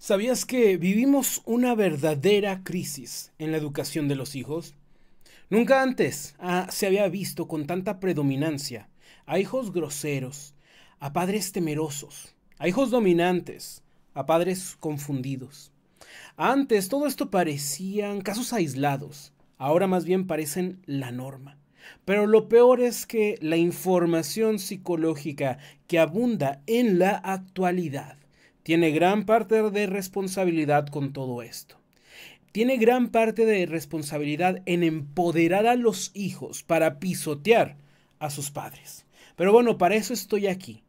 ¿Sabías que vivimos una verdadera crisis en la educación de los hijos? Nunca antes ah, se había visto con tanta predominancia a hijos groseros, a padres temerosos, a hijos dominantes, a padres confundidos. Antes todo esto parecían casos aislados, ahora más bien parecen la norma. Pero lo peor es que la información psicológica que abunda en la actualidad tiene gran parte de responsabilidad con todo esto. Tiene gran parte de responsabilidad en empoderar a los hijos para pisotear a sus padres. Pero bueno, para eso estoy aquí.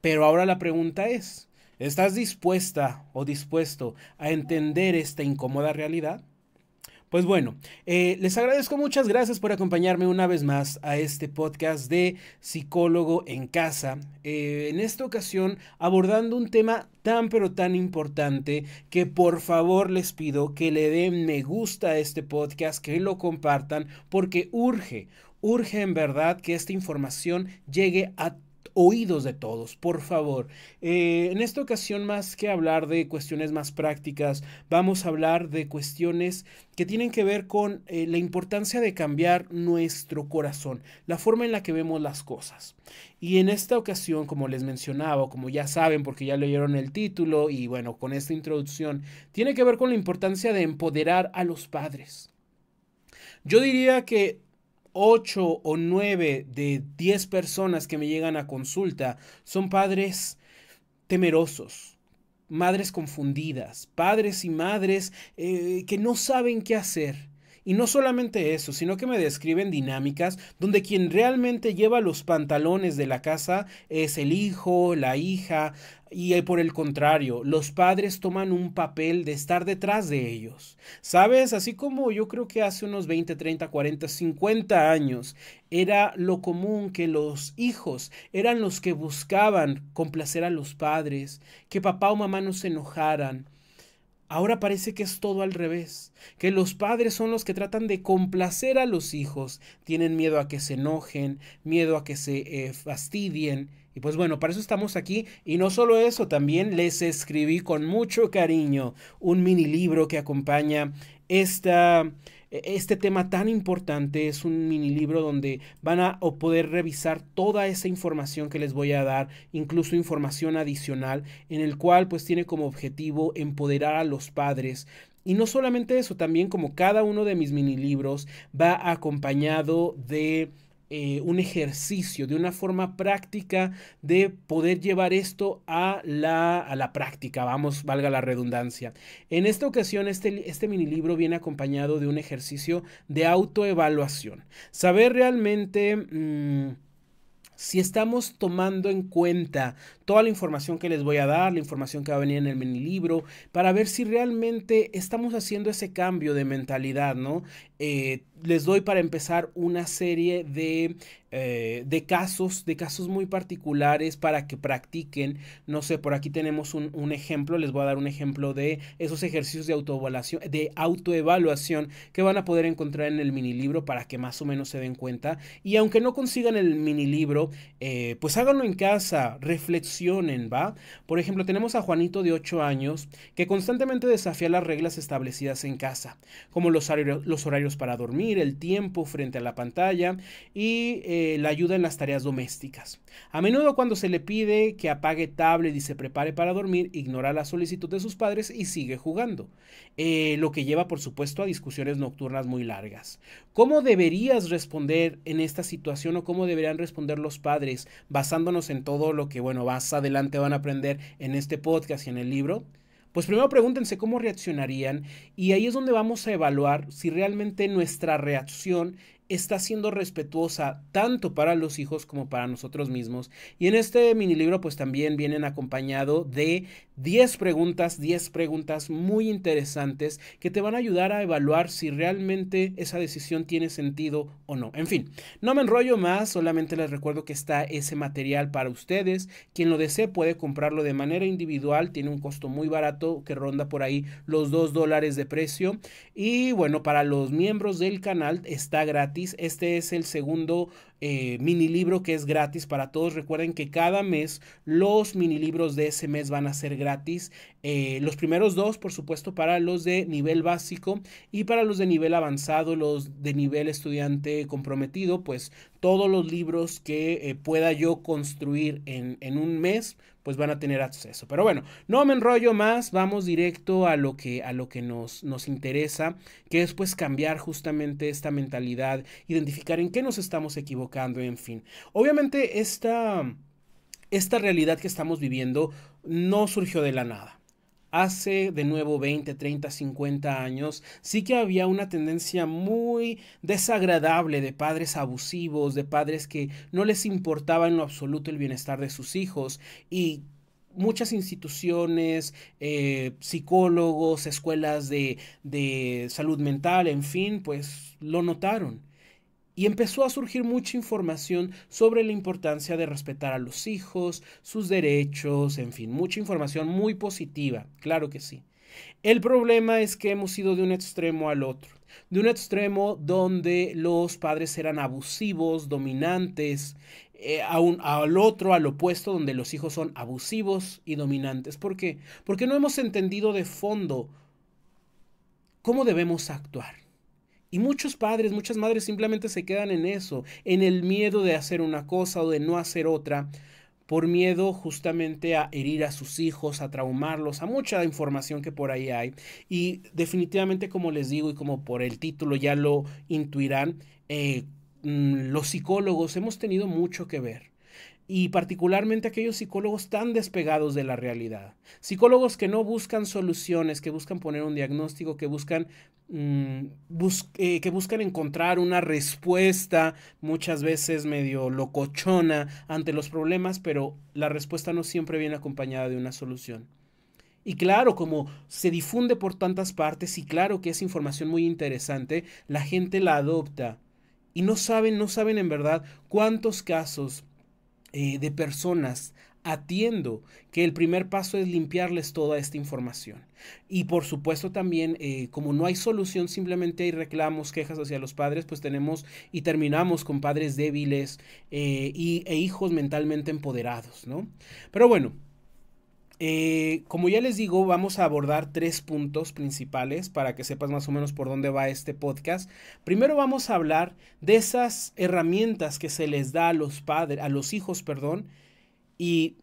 Pero ahora la pregunta es, ¿estás dispuesta o dispuesto a entender esta incómoda realidad? Pues bueno, eh, les agradezco muchas gracias por acompañarme una vez más a este podcast de Psicólogo en Casa. Eh, en esta ocasión abordando un tema tan pero tan importante que por favor les pido que le den me gusta a este podcast, que lo compartan porque urge, urge en verdad que esta información llegue a todos oídos de todos, por favor. Eh, en esta ocasión, más que hablar de cuestiones más prácticas, vamos a hablar de cuestiones que tienen que ver con eh, la importancia de cambiar nuestro corazón, la forma en la que vemos las cosas. Y en esta ocasión, como les mencionaba, como ya saben, porque ya leyeron el título y bueno, con esta introducción, tiene que ver con la importancia de empoderar a los padres. Yo diría que 8 o 9 de 10 personas que me llegan a consulta son padres temerosos, madres confundidas, padres y madres eh, que no saben qué hacer. Y no solamente eso, sino que me describen dinámicas donde quien realmente lleva los pantalones de la casa es el hijo, la hija, y por el contrario, los padres toman un papel de estar detrás de ellos. ¿Sabes? Así como yo creo que hace unos 20, 30, 40, 50 años era lo común que los hijos eran los que buscaban complacer a los padres, que papá o mamá no se enojaran, Ahora parece que es todo al revés, que los padres son los que tratan de complacer a los hijos, tienen miedo a que se enojen, miedo a que se eh, fastidien. Y pues bueno, para eso estamos aquí. Y no solo eso, también les escribí con mucho cariño un mini libro que acompaña e, este tema tan importante. Es un mini libro donde van a poder revisar toda esa información que les voy a dar, incluso información adicional, en el cual pues tiene como objetivo empoderar a los padres y no solamente eso, también como cada uno de mis mini libros va acompañado de eh, un ejercicio, de una forma práctica de poder llevar esto a la, a la práctica, vamos, valga la redundancia. En esta ocasión, este, este mini viene acompañado de un ejercicio de autoevaluación. Saber realmente... Mm, si estamos tomando en cuenta toda la información que les voy a dar, la información que va a venir en el mini libro, para ver si realmente estamos haciendo ese cambio de mentalidad, ¿no? Eh, les doy para empezar una serie eh, de, casos, de casos muy particulares para que practiquen. No sé, por aquí tenemos un, ejemplo, les voy a dar un ejemplo de esos ejercicios de autoevaluación, de autoevaluación que van a poder encontrar en el mini libro para que más o menos se den cuenta. Y aunque no consigan el mini libro, eh, pues háganlo en casa, reflexionen por ejemplo, tenemos a Juanito de 8 años que constantemente desafía las reglas establecidas en casa, como los, horarios, para dormir, el tiempo frente a la pantalla y eh, la ayuda en las tareas domésticas. A menudo cuando se le pide que apague tablet y se prepare para dormir, ignora la solicitud de sus padres y sigue jugando. Eh, lo que lleva por supuesto a discusiones nocturnas muy largas. ¿Cómo deberías responder en esta situación o cómo deberían responder los padres basándonos en todo lo que, bueno, más adelante van a aprender en este podcast y en el libro? Pues primero pregúntense cómo reaccionarían y ahí es donde vamos a evaluar si realmente nuestra reacción está siendo respetuosa tanto para los hijos como para nosotros mismos. Y en este mini libro pues también vienen acompañado de 10 preguntas, 10 preguntas muy interesantes que te van a ayudar a evaluar si realmente esa decisión tiene sentido o no. En fin, no me enrollo más, solamente les recuerdo que está ese material para ustedes. Quien lo desee puede comprarlo de manera individual, tiene un costo muy barato que ronda por ahí los 2 dólares de precio. Y bueno, para los miembros del canal está gratis este es el segundo eh, mini libro que es gratis para todos. Recuerden que cada mes los mini libros de ese mes van a ser gratis. Eh, los primeros dos, por supuesto, para los de nivel básico y para los de nivel avanzado, los de nivel estudiante comprometido, pues todos los libros que eh, pueda yo construir en, en un mes, pues van a tener acceso. Pero bueno, no me enrollo más, vamos directo a lo que, a lo que nos, nos interesa, que es pues cambiar justamente esta mentalidad, identificar en qué nos estamos equivocando en fin. Obviamente esta, esta realidad que estamos viviendo no surgió de la nada. Hace de nuevo 20, 30, 50 años sí que había una tendencia muy desagradable de padres abusivos, de padres que no les importaba en lo absoluto el bienestar de sus hijos y muchas instituciones, eh, psicólogos, escuelas de, de salud mental, en fin, pues lo notaron y empezó a surgir mucha información sobre la importancia de respetar a los hijos, sus derechos, en fin, mucha información muy positiva, claro que sí. El problema es que hemos ido de un extremo al otro, de un extremo donde los padres eran abusivos, dominantes, eh, al otro, al opuesto, donde los hijos son abusivos y dominantes. ¿Por qué? Porque no hemos entendido de fondo cómo debemos actuar. Y muchos padres, muchas madres simplemente se quedan en eso, en el miedo de hacer una cosa o de no hacer otra, por miedo justamente a herir a sus hijos, a traumarlos, a mucha información que por ahí hay. Y definitivamente, como les digo y como por el título ya lo intuirán, eh, mm, los psicólogos hemos tenido mucho que ver y particularmente aquellos psicólogos tan despegados de la realidad. Psicólogos que no buscan soluciones, que buscan poner un diagnóstico, que buscan, mm, eh, que buscan encontrar una respuesta, muchas veces medio locochona ante los problemas, pero la respuesta no siempre viene acompañada de una solución. Y claro, como se difunde por tantas partes y claro que es información muy interesante, la gente la adopta. Y no saben, no saben en verdad cuántos casos eh, de personas atiendo que el primer paso es limpiarles toda esta información. Y por supuesto también, eh, como no hay solución, simplemente hay reclamos, quejas hacia los padres, pues tenemos y terminamos con padres débiles eh, y, e hijos mentalmente empoderados, ¿no? Pero bueno, eh, como ya les digo, vamos a abordar tres puntos principales para que sepas más o menos por dónde va este podcast. Primero vamos a hablar de esas herramientas que se les da a los padres, a los hijos, perdón, y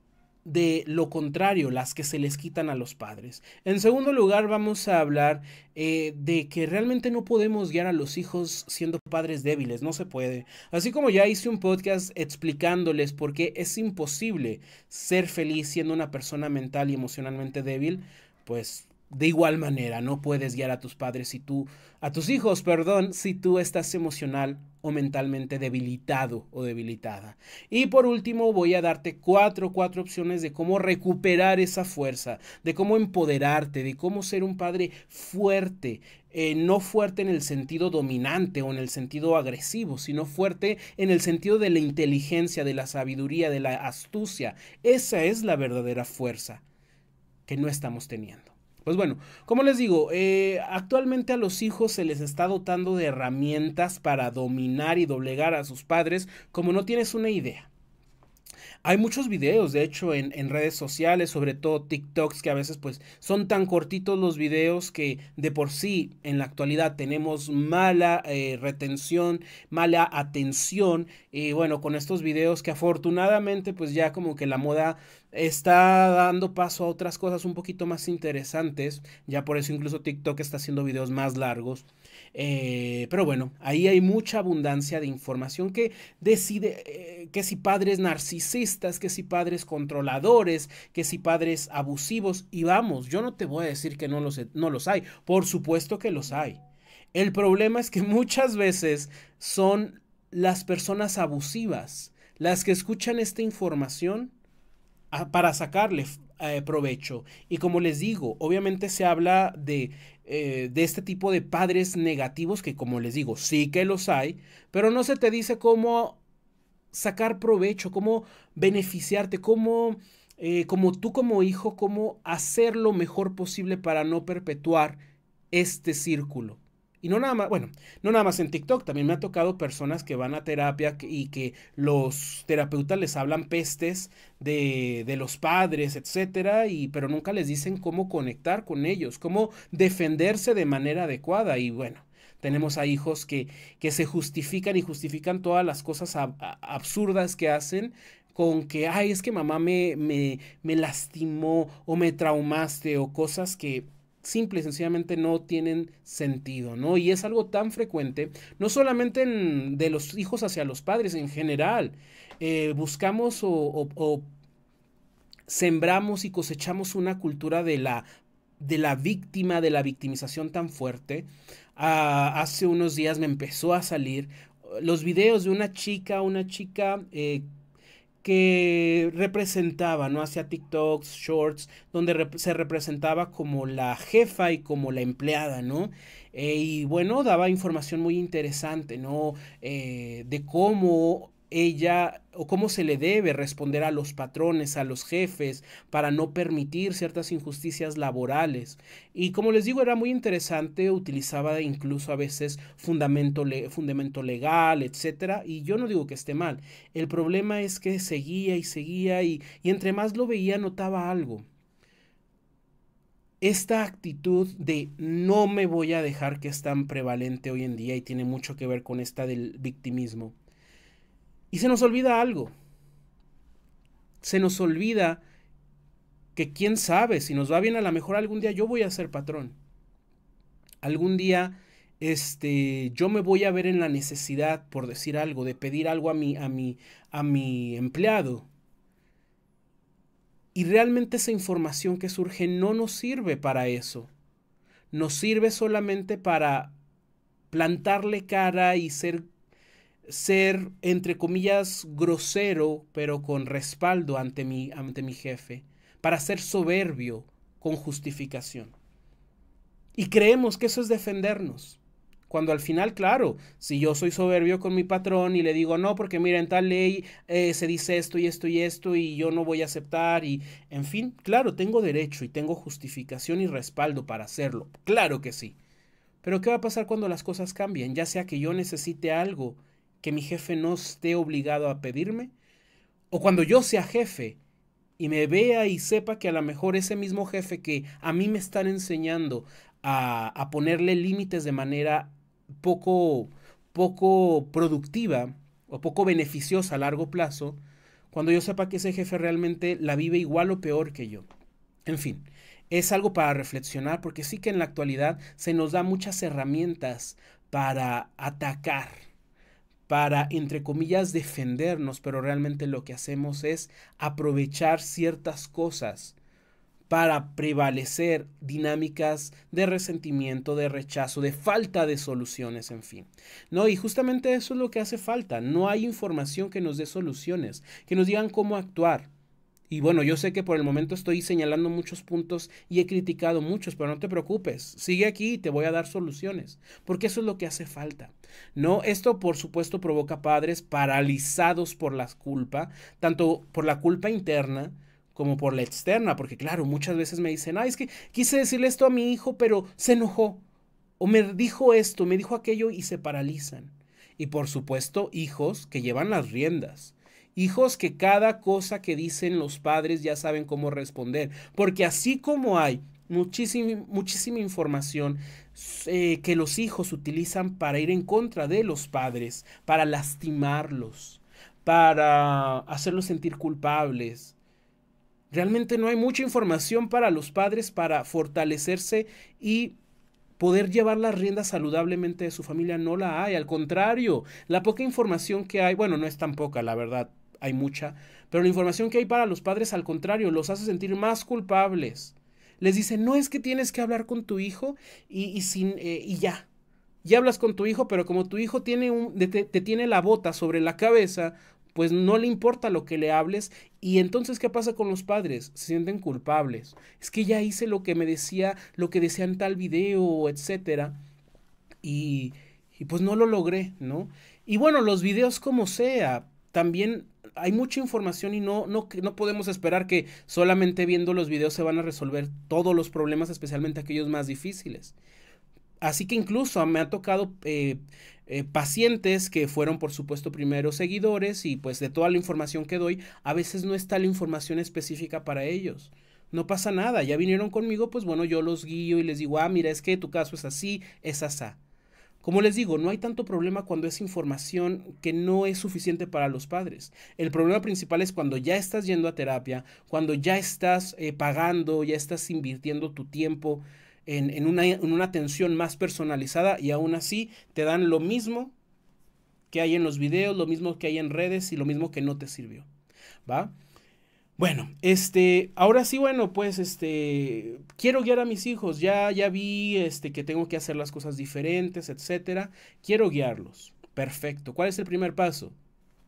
de lo contrario, las que se les quitan a los padres. En segundo lugar, vamos a hablar eh, de que realmente no podemos guiar a los hijos siendo padres débiles, no se puede. Así como ya hice un podcast explicándoles por qué es imposible ser feliz siendo una persona mental y emocionalmente débil, pues de igual manera no puedes guiar a tus padres si tú, a tus hijos, perdón, si tú estás emocional o mentalmente debilitado o debilitada. Y por último voy a darte cuatro, cuatro opciones de cómo recuperar esa fuerza, de cómo empoderarte, de cómo ser un padre fuerte, eh, no fuerte en el sentido dominante o en el sentido agresivo, sino fuerte en el sentido de la inteligencia, de la sabiduría, de la astucia. Esa es la verdadera fuerza que no estamos teniendo. Pues bueno, como les digo, eh, actualmente a los hijos se les está dotando de herramientas para dominar y doblegar a sus padres como no tienes una idea. Hay muchos videos, de hecho, en, redes sociales, sobre todo TikToks, que a veces pues son tan cortitos los videos que de por sí en la actualidad tenemos mala eh, retención, mala atención. Y bueno, con estos videos que afortunadamente pues ya como que la moda está dando paso a otras cosas un poquito más interesantes. Ya por eso incluso TikTok está haciendo videos más largos. Eh, pero bueno, ahí hay mucha abundancia de información que decide eh, que si padres narcisistas, que si padres controladores, que si padres abusivos, y vamos, yo no te voy a decir que no los, no los hay, por supuesto que los hay. El problema es que muchas veces son las personas abusivas las que escuchan esta información ah, para sacarle eh, provecho. Y como les digo, obviamente se habla eh, de, este tipo de padres negativos que como les digo, sí que los hay, pero no se te dice cómo sacar provecho, cómo beneficiarte, cómo... Eh, como tú como hijo, cómo hacer lo mejor posible para no perpetuar este círculo. Y no nada más, bueno, no nada más en TikTok, también me ha tocado personas que van a terapia y que los terapeutas les hablan pestes de, los padres, etcétera, y, pero nunca les dicen cómo conectar con ellos, cómo defenderse de manera adecuada. Y bueno, tenemos a hijos que, que se justifican y justifican todas las cosas absurdas que hacen con que, ay, es que mamá me, me, me lastimó o me traumaste o cosas que simple sencillamente no tienen sentido, ¿no? Y es algo tan frecuente, no solamente de los hijos hacia los padres en general. Eh, buscamos o, sembramos y cosechamos una cultura de la de la víctima, de la victimización tan fuerte. Ah, hace unos días me empezó a salir los videos de una chica, una chica eh, que representaba, ¿no? Hacía TikToks, shorts, donde se representaba como la jefa y como la empleada, ¿no? Eh, y bueno, daba información muy interesante, ¿no? Eh, de cómo ella o cómo se le debe responder a los patrones, a los jefes, para no permitir ciertas injusticias laborales. Y como les digo, era muy interesante, utilizaba incluso a veces fundamento, fundamento legal, etc. Y yo no digo que esté mal. El problema es que seguía y seguía y, y entre más lo veía notaba algo. Esta actitud de no me voy a dejar que es tan prevalente hoy en día y tiene mucho que ver con esta del victimismo y se nos olvida algo. Se nos olvida que quién sabe, si nos va bien a lo mejor algún día yo voy a ser patrón. Algún día este yo me voy a ver en la necesidad por decir algo, de pedir algo a mi a mi a mi empleado. Y realmente esa información que surge no nos sirve para eso. Nos sirve solamente para plantarle cara y ser ser, entre comillas, grosero, pero con respaldo ante mi, ante mi jefe, para ser soberbio con justificación. Y creemos que eso es defendernos. Cuando al final, claro, si yo soy soberbio con mi patrón y le digo, no, porque miren tal ley eh, se dice esto y esto y esto y yo no voy a aceptar y, en fin, claro, tengo derecho y tengo justificación y respaldo para hacerlo. Claro que sí. Pero ¿qué va a pasar cuando las cosas cambien? Ya sea que yo necesite algo que mi jefe no esté obligado a pedirme? ¿O cuando yo sea jefe y me vea y sepa que a lo mejor ese mismo jefe que a mí me están enseñando a, ponerle límites de manera poco, poco productiva o poco beneficiosa a largo plazo, cuando yo sepa que ese jefe realmente la vive igual o peor que yo? En fin, es algo para reflexionar porque sí que en la actualidad se nos da muchas herramientas para atacar para, entre comillas, defendernos, pero realmente lo que hacemos es aprovechar ciertas cosas para prevalecer dinámicas de resentimiento, de rechazo, de falta de soluciones, en fin. No, y justamente eso es lo que hace falta. No hay información que nos dé soluciones, que nos digan cómo actuar. Y bueno, yo sé que por el momento estoy señalando muchos puntos y he criticado muchos, pero no te preocupes, sigue aquí y te voy a dar soluciones, porque eso es lo que hace falta. No, esto por supuesto provoca padres paralizados por la culpa, tanto por la culpa interna, como por la externa, porque claro, muchas veces me dicen, ay, es que quise decirle esto a mi hijo, pero se enojó, o me dijo esto, me dijo aquello y se paralizan. Y por supuesto, hijos que llevan las riendas, Hijos que cada cosa que dicen los padres ya saben cómo responder. Porque así como hay muchísima, información eh, que los hijos utilizan para ir en contra de los padres, para lastimarlos, para hacerlos sentir culpables. Realmente no hay mucha información para los padres para fortalecerse y poder llevar las riendas saludablemente de su familia no la hay, al contrario, la poca información que hay, bueno, no es tan poca, la verdad, hay mucha, pero la información que hay para los padres al contrario los hace sentir más culpables. Les dice, no es que tienes que hablar con tu hijo y, sin, eh, y ya. Ya hablas con tu hijo, pero como tu hijo tiene un, te, tiene la bota sobre la cabeza, pues no le importa lo que le hables. Y entonces, ¿qué pasa con los padres? Se sienten culpables. Es que ya hice lo que me decía, lo que decía en tal video, etcétera. Y, y pues no lo logré, ¿no? Y bueno, los videos como sea, también hay mucha información y no, no, no podemos esperar que solamente viendo los videos se van a resolver todos los problemas, especialmente aquellos más difíciles. Así que incluso me ha tocado eh, eh, pacientes que fueron, por supuesto, primeros seguidores y pues de toda la información que doy, a veces no está la información específica para ellos. No pasa nada, ya vinieron conmigo, pues bueno, yo los guío y les digo, ah, mira, es que tu caso es así, es asá. Como les digo, no hay tanto problema cuando es información que no es suficiente para los padres. El problema principal es cuando ya estás yendo a terapia, cuando ya estás eh, pagando, ya estás invirtiendo tu tiempo en, una, en una atención más personalizada y aún así te dan lo mismo que hay en los videos, lo mismo que hay en redes y lo mismo que no te sirvió. ¿Va? Bueno, este, ahora sí, bueno, pues, este, quiero guiar a mis hijos, ya, ya vi, este, que tengo que hacer las cosas diferentes, etcétera, quiero guiarlos, perfecto, ¿cuál es el primer paso?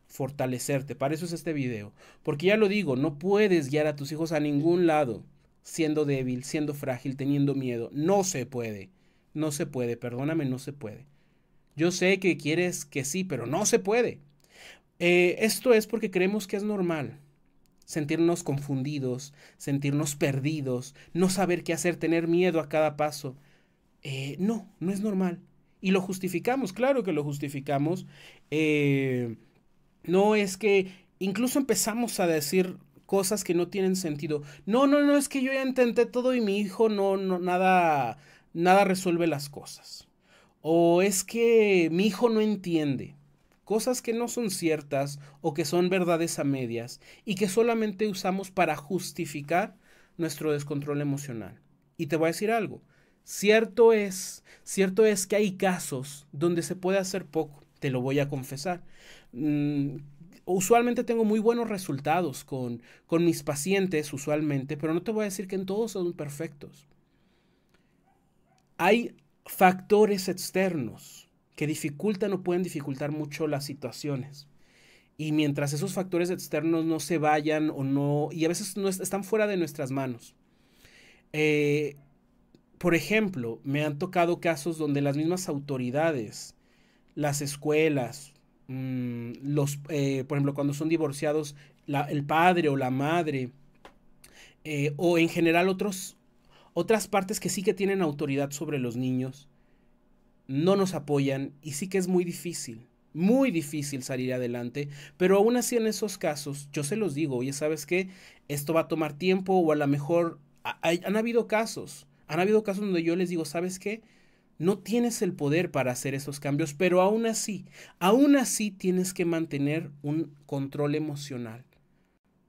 Fortalecerte, para eso es este video, porque ya lo digo, no puedes guiar a tus hijos a ningún lado, siendo débil, siendo frágil, teniendo miedo, no se puede, no se puede, perdóname, no se puede. Yo sé que quieres que sí, pero no se puede. Eh, esto es porque creemos que es normal, sentirnos confundidos, sentirnos perdidos, no saber qué hacer, tener miedo a cada paso. Eh, no, no es normal. Y lo justificamos, claro que lo justificamos. Eh, no es que incluso empezamos a decir cosas que no tienen sentido. No, no, no, es que yo ya intenté todo y mi hijo no, no, nada, nada resuelve las cosas. O es que mi hijo no entiende cosas que no son ciertas o que son verdades a medias y que solamente usamos para justificar nuestro descontrol emocional. Y te voy a decir algo, cierto es, cierto es que hay casos donde se puede hacer poco, te lo voy a confesar. Mm, usualmente tengo muy buenos resultados con, con mis pacientes, usualmente, pero no te voy a decir que en todos son perfectos. Hay factores externos que dificultan o pueden dificultar mucho las situaciones. Y mientras esos factores externos no se vayan o no, y a veces no están fuera de nuestras manos. Eh, por ejemplo, me han tocado casos donde las mismas autoridades, las escuelas, mm, los, eh, por ejemplo, cuando son divorciados, el padre o la madre, eh, o en general otros, otras partes que sí que tienen autoridad sobre los niños, no nos apoyan y sí que es muy difícil, muy difícil salir adelante, pero aún así en esos casos yo se los digo, oye, ¿sabes qué? Esto va a tomar tiempo o a lo mejor han habido casos, han habido casos donde yo les digo, ¿sabes qué? No tienes el poder para hacer esos cambios, pero aún así, aún así tienes que mantener un control emocional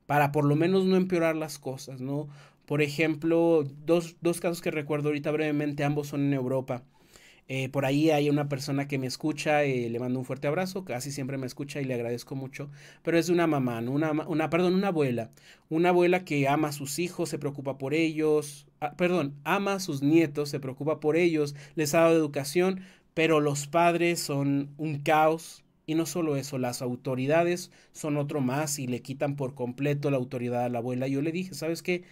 para por lo menos no empeorar las cosas, ¿no? Por ejemplo, dos, dos casos que recuerdo ahorita brevemente, ambos son en Europa. Eh, por ahí hay una persona que me escucha, eh, le mando un fuerte abrazo, casi siempre me escucha y le agradezco mucho, pero es de una mamá, una, perdón, una abuela, una abuela que ama a sus hijos, se preocupa por ellos, ah, perdón, ama a sus nietos, se preocupa por ellos, les ha dado educación, pero los padres son un caos. Y no solo eso, las autoridades son otro más y le quitan por completo la autoridad a la abuela. Yo le dije, ¿sabes qué?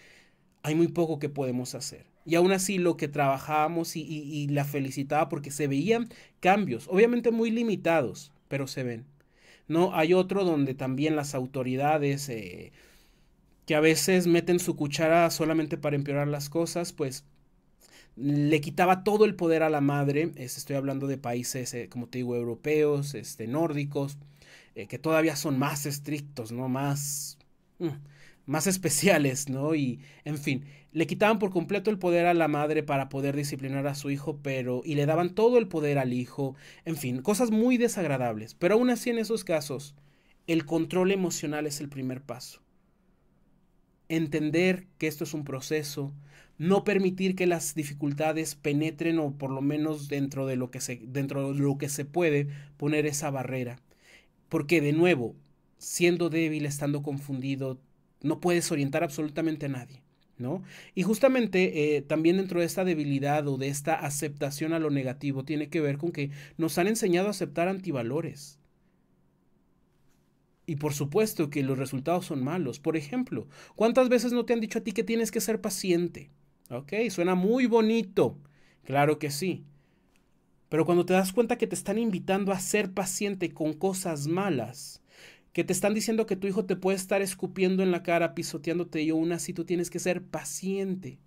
Hay muy poco que podemos hacer y aún así lo que trabajábamos y, la felicitaba porque se veían cambios, obviamente muy limitados, pero se ven. No, hay otro donde también las autoridades eh, que a veces meten su cuchara solamente para empeorar las cosas, pues le quitaba todo el poder a la madre. estoy hablando de países, eh, como te digo, europeos, este, nórdicos, eh, que todavía son más estrictos, ¿no? Más... Mm, más especiales, ¿no? Y, en fin, le quitaban por completo el poder a la madre para poder disciplinar a su hijo, pero, y le daban todo el poder al hijo, en fin, cosas muy desagradables. Pero aún así en esos casos, el control emocional es el primer paso. Entender que esto es un proceso, no permitir que las dificultades penetren o por lo menos dentro de lo que se, dentro de lo que se puede poner esa barrera. Porque de nuevo, siendo débil, estando confundido, no puedes orientar absolutamente a nadie. ¿No? Y justamente eh, también dentro de esta debilidad o de esta aceptación a lo negativo tiene que ver con que nos han enseñado a aceptar antivalores. Y por supuesto que los resultados son malos. Por ejemplo, ¿cuántas veces no te han dicho a ti que tienes que ser paciente? Ok, suena muy bonito. Claro que sí. Pero cuando te das cuenta que te están invitando a ser paciente con cosas malas, que te están diciendo que tu hijo te puede estar escupiendo en la cara, pisoteándote y aún así tú tienes que ser paciente.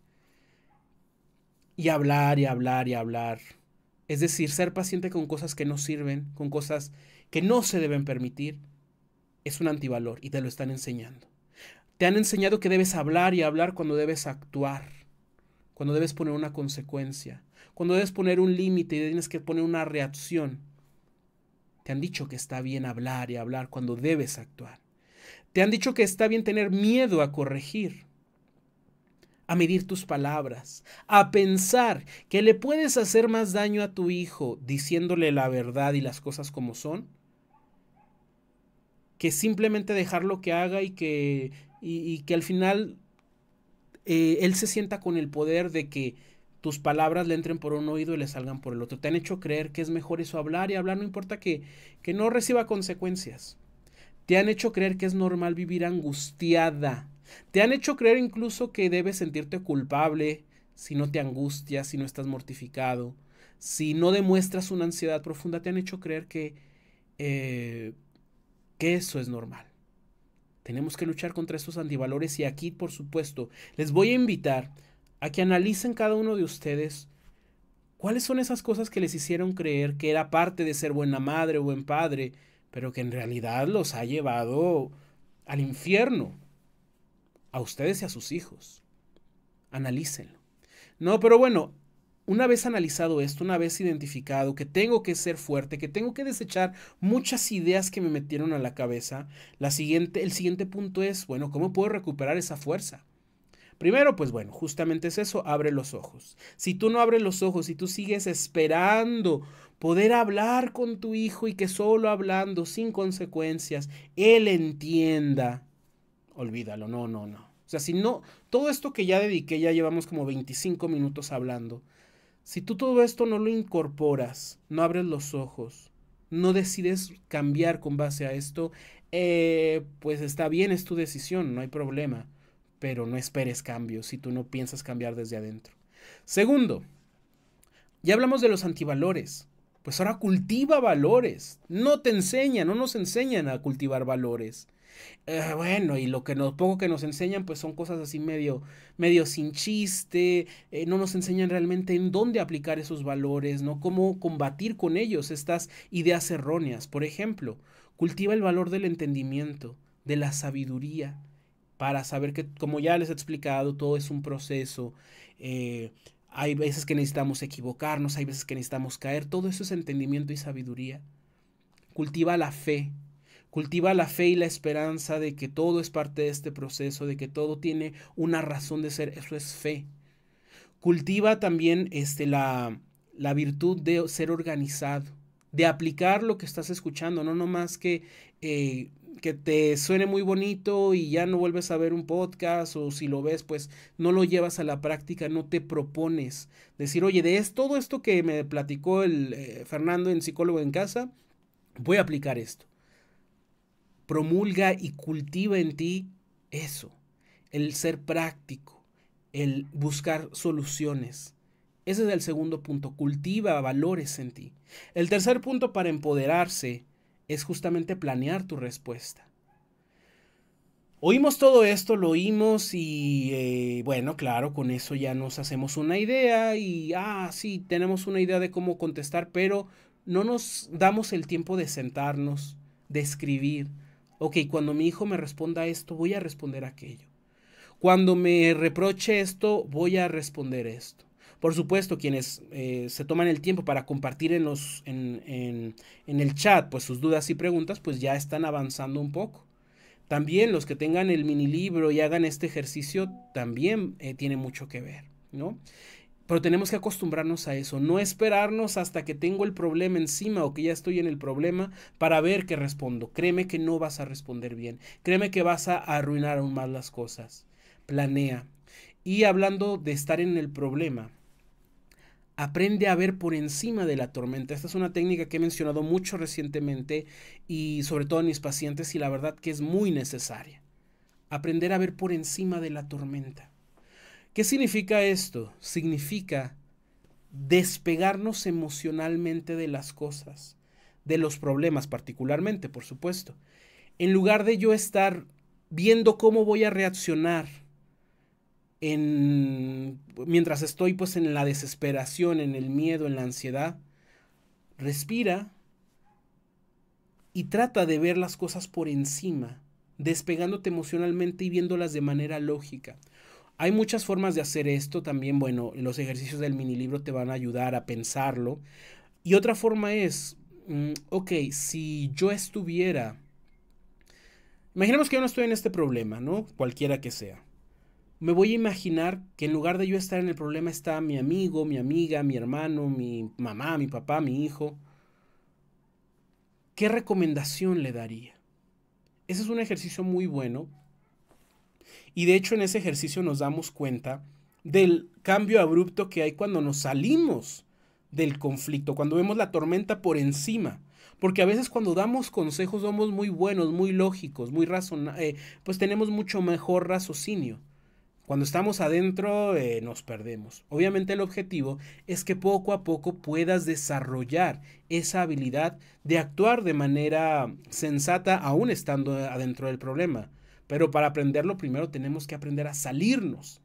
Y hablar y hablar y hablar. Es decir, ser paciente con cosas que no sirven, con cosas que no se deben permitir, es un antivalor y te lo están enseñando. Te han enseñado que debes hablar y hablar cuando debes actuar, cuando debes poner una consecuencia, cuando debes poner un límite y tienes que poner una reacción. Te han dicho que está bien hablar y hablar cuando debes actuar. Te han dicho que está bien tener miedo a corregir, a medir tus palabras, a pensar que le puedes hacer más daño a tu hijo diciéndole la verdad y las cosas como son, que simplemente dejar lo que haga y que, y, que al final eh, él se sienta con el poder de que tus palabras le entren por un oído y le salgan por el otro. Te han hecho creer que es mejor eso hablar y hablar no importa que, que no reciba consecuencias. Te han hecho creer que es normal vivir angustiada. Te han hecho creer incluso que debes sentirte culpable si no te angustias, si no estás mortificado, si no demuestras una ansiedad profunda. Te han hecho creer que, eh, que eso es normal. Tenemos que luchar contra estos antivalores y aquí, por supuesto, les voy a invitar a que analicen cada uno de ustedes cuáles son esas cosas que les hicieron creer que era parte de ser buena madre o buen padre, pero que en realidad los ha llevado al infierno, a ustedes y a sus hijos. Analícenlo. No, pero bueno, una vez analizado esto, una vez identificado que tengo que ser fuerte, que tengo que desechar muchas ideas que me metieron a la cabeza, la siguiente, el siguiente punto es, bueno, ¿cómo puedo recuperar esa fuerza? Primero, pues bueno, justamente es eso, abre los ojos. Si tú no abres los ojos, si tú sigues esperando poder hablar con tu hijo y que solo hablando, sin consecuencias, él entienda, olvídalo, no, no, no. O sea, si no, todo esto que ya dediqué, ya llevamos como 25 minutos hablando, si tú todo esto no lo incorporas, no abres los ojos, no decides cambiar con base a esto, eh, pues está bien, es tu decisión, no hay problema pero no esperes cambios si tú no piensas cambiar desde adentro. Segundo, ya hablamos de los antivalores. Pues ahora cultiva valores. No te enseñan, no nos enseñan a cultivar valores. Eh, bueno, y lo que nos, pongo que nos enseñan, pues son cosas así medio, medio sin chiste, eh, no nos enseñan realmente en dónde aplicar esos valores, ¿no? Cómo combatir con ellos estas ideas erróneas. Por ejemplo, cultiva el valor del entendimiento, de la sabiduría, para saber que, como ya les he explicado, todo es un proceso. Eh, hay veces que necesitamos equivocarnos, hay veces que necesitamos caer. Todo eso es entendimiento y sabiduría. Cultiva la fe. Cultiva la fe y la esperanza de que todo es parte de este proceso, de que todo tiene una razón de ser. Eso es fe. Cultiva también este, la, la virtud de ser organizado, de aplicar lo que estás escuchando, no nomás que eh, que te suene muy bonito y ya no vuelves a ver un podcast o si lo ves, pues no lo llevas a la práctica, no te propones decir, oye, de es todo esto que me platicó el eh, Fernando en psicólogo en casa, voy a aplicar esto. Promulga y cultiva en ti eso, el ser práctico, el buscar soluciones. Ese es el segundo punto, cultiva valores en ti. El tercer punto para empoderarse es justamente planear tu respuesta. Oímos todo esto, lo oímos y eh, bueno, claro, con eso ya nos hacemos una idea y, ah, sí, tenemos una idea de cómo contestar, pero no nos damos el tiempo de sentarnos, de escribir. Ok, cuando mi hijo me responda esto, voy a responder aquello. Cuando me reproche esto, voy a responder esto. Por supuesto, quienes eh, se toman el tiempo para compartir en, el chat pues, sus dudas y preguntas, pues ya están avanzando un poco. También los que tengan el mini libro y hagan este ejercicio, también tienen eh, tiene mucho que ver, ¿no? Pero tenemos que acostumbrarnos a eso, no esperarnos hasta que tengo el problema encima o que ya estoy en el problema para ver qué respondo. Créeme que no vas a responder bien, créeme que vas a arruinar aún más las cosas. Planea. Y hablando de estar en el problema, aprende a ver por encima de la tormenta. Esta es una técnica que he mencionado mucho recientemente y sobre todo en mis pacientes y la verdad que es muy necesaria. Aprender a ver por encima de la tormenta. ¿Qué significa esto? Significa despegarnos emocionalmente de las cosas, de los problemas particularmente, por supuesto. En lugar de yo estar viendo cómo voy a reaccionar mientras estoy pues en la desesperación, en el miedo, en la ansiedad, respira y trata de ver las cosas por encima, despegándote emocionalmente y viéndolas de manera lógica. Hay muchas formas de hacer esto también, bueno, los ejercicios del mini libro te van a ayudar a pensarlo. Y otra forma es, mm, ok, si yo estuviera, imaginemos que yo no estoy en este problema, ¿no? Cualquiera que sea me voy a imaginar que en lugar de yo estar en el problema está mi amigo, mi amiga, mi hermano, mi mamá, mi papá, mi hijo. ¿Qué recomendación le daría? Ese es un ejercicio muy bueno. Y de hecho en ese ejercicio nos damos cuenta del cambio abrupto que hay cuando nos salimos del conflicto, cuando vemos la tormenta por encima. Porque a veces cuando damos consejos somos muy buenos, muy lógicos, muy eh, pues tenemos mucho mejor raciocinio. Cuando estamos adentro eh, nos perdemos. Obviamente el objetivo es que poco a poco puedas desarrollar esa habilidad de actuar de manera sensata aún estando adentro del problema. Pero para aprenderlo primero tenemos que aprender a salirnos,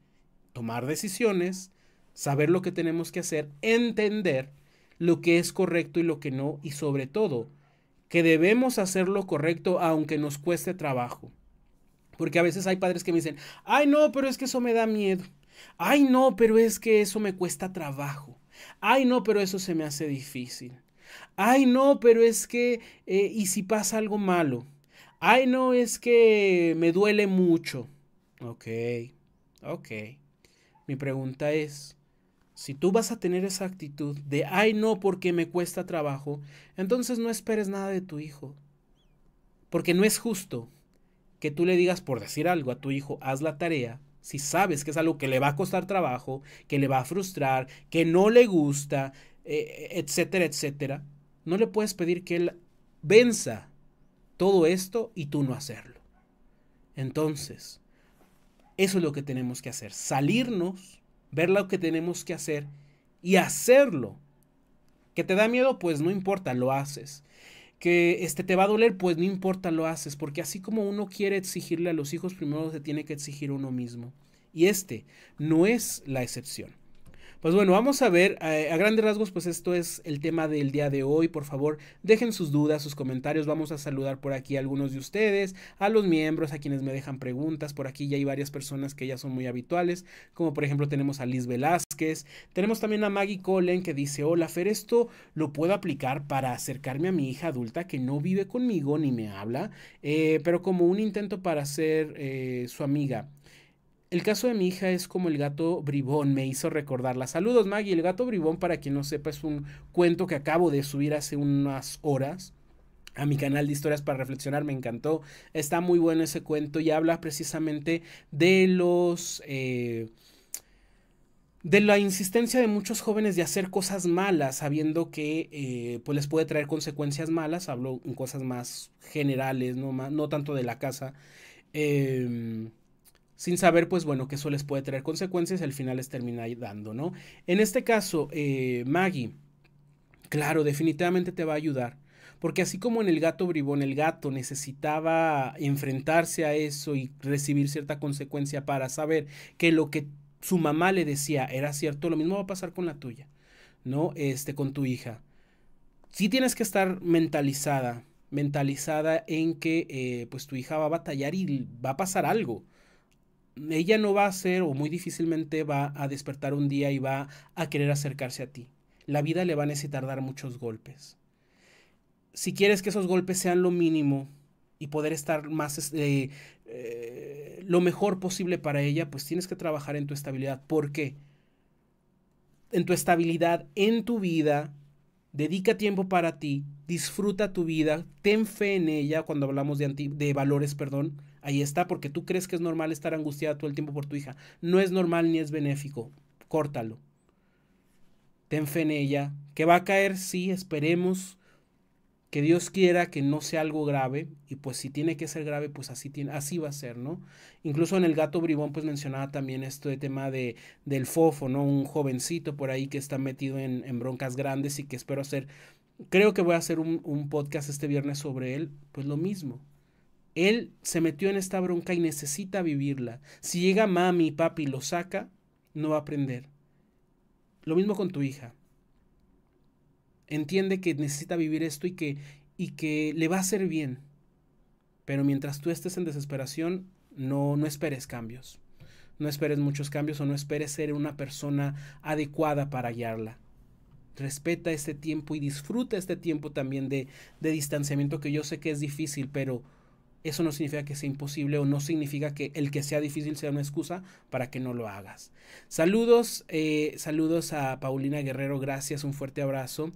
tomar decisiones, saber lo que tenemos que hacer, entender lo que es correcto y lo que no y sobre todo que debemos hacer lo correcto aunque nos cueste trabajo. Porque a veces hay padres que me dicen, ay no, pero es que eso me da miedo. Ay no, pero es que eso me cuesta trabajo. Ay no, pero eso se me hace difícil. Ay no, pero es que, eh, ¿y si pasa algo malo? Ay no, es que me duele mucho. Ok, ok. Mi pregunta es, si tú vas a tener esa actitud de, ay no, porque me cuesta trabajo, entonces no esperes nada de tu hijo, porque no es justo que tú le digas por decir algo a tu hijo, haz la tarea, si sabes que es algo que le va a costar trabajo, que le va a frustrar, que no le gusta, e, e, etcétera, etcétera, no le puedes pedir que él venza todo esto y tú no hacerlo. Entonces, eso es lo que tenemos que hacer, salirnos, ver lo que tenemos que hacer y hacerlo. ¿Que te da miedo? Pues no importa, lo haces que este te va a doler, pues no importa, lo haces, porque así como uno quiere exigirle a los hijos, primero se tiene que exigir uno mismo. Y este no es la excepción. Pues bueno, vamos a ver eh, a, grandes rasgos, pues esto es el tema del día de hoy. Por favor, dejen sus dudas, sus comentarios. Vamos a saludar por aquí a algunos de ustedes, a los miembros, a quienes me dejan preguntas. Por aquí ya hay varias personas que ya son muy habituales, como por ejemplo tenemos a Liz Velázquez, tenemos también a Maggie Colen que dice, hola Fer, esto lo puedo aplicar para acercarme a mi hija adulta que no vive conmigo ni me habla, eh, pero como un intento para ser eh, su amiga el caso de mi hija es como el gato bribón, me hizo recordarla. Saludos Maggie, el gato bribón para quien no sepa es un cuento que acabo de subir hace unas horas a mi canal de historias para reflexionar, me encantó. Está muy bueno ese cuento y habla precisamente de los... Eh, de la insistencia de muchos jóvenes de hacer cosas malas, sabiendo que eh, pues les puede traer consecuencias malas, hablo en cosas más generales, no, no tanto de la casa. Eh, sin saber, pues bueno, que eso les puede traer consecuencias y al final les termina dando, ¿no? En este caso, eh, Maggie, claro, definitivamente te va a ayudar. Porque así como en el gato bribón, el gato necesitaba enfrentarse a eso y recibir cierta consecuencia para saber que lo que su mamá le decía era cierto, lo mismo va a pasar con la tuya, ¿no? Este, con tu hija. Sí tienes que estar mentalizada, mentalizada en que eh, pues tu hija va a batallar y va a pasar algo ella no va a ser o muy difícilmente va a despertar un día y va a querer acercarse a ti. La vida le va a necesitar dar muchos golpes. Si quieres que esos golpes sean lo mínimo y poder estar más eh, eh, lo mejor posible para ella, pues tienes que trabajar en tu estabilidad. ¿Por qué? En tu estabilidad, en tu vida, dedica tiempo para ti, disfruta tu vida, ten fe en ella cuando hablamos de, de valores, perdón ahí está porque tú crees que es normal estar angustiada todo el tiempo por tu hija. No es normal ni es benéfico. Córtalo. Ten fe en ella. Que va a caer, sí, esperemos que Dios quiera que no sea algo grave y pues si tiene que ser grave pues así tiene así va a ser no incluso en el gato bribón pues mencionaba también esto de tema de del fofo no un jovencito por ahí que está metido en, broncas grandes y que espero hacer creo que voy a hacer un, un podcast este viernes sobre él pues lo mismo él se metió en esta bronca y necesita vivirla. Si llega mami y papi y lo saca, no va a aprender. Lo mismo con tu hija. Entiende que necesita vivir esto y que, y que le va a hacer bien. Pero mientras tú estés en desesperación, no, no esperes cambios. No esperes muchos cambios o no esperes ser una persona adecuada para guiarla. Respeta este tiempo y disfruta este tiempo también de, de distanciamiento que yo sé que es difícil, pero eso no significa que sea imposible o no significa que el que sea difícil sea una excusa para que no lo hagas. Saludos, eh, saludos a Paulina Guerrero, gracias, un fuerte abrazo.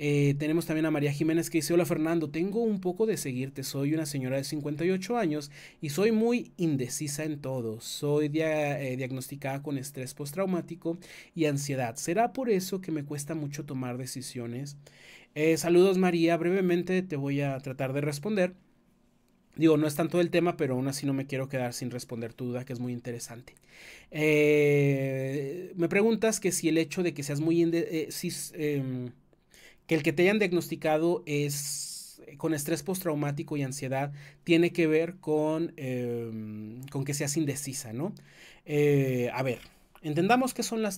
Eh, tenemos también a María Jiménez que dice, hola Fernando, tengo un poco de seguirte, soy una señora de 58 años y soy muy indecisa en todo, soy eh, diagnosticada con estrés postraumático y ansiedad. ¿Será por eso que me cuesta mucho tomar decisiones? saludos María, brevemente te voy a tratar de responder. Digo, no es tanto el tema, pero aún así no me quiero quedar sin responder tu duda, que es muy interesante. Eh, me preguntas que si el hecho de que seas muy... indecisa, eh, em, que el que te hayan diagnosticado es eh, con estrés postraumático y ansiedad tiene que ver con, em, con que seas indecisa, ¿no? a ver, Entendamos qué son los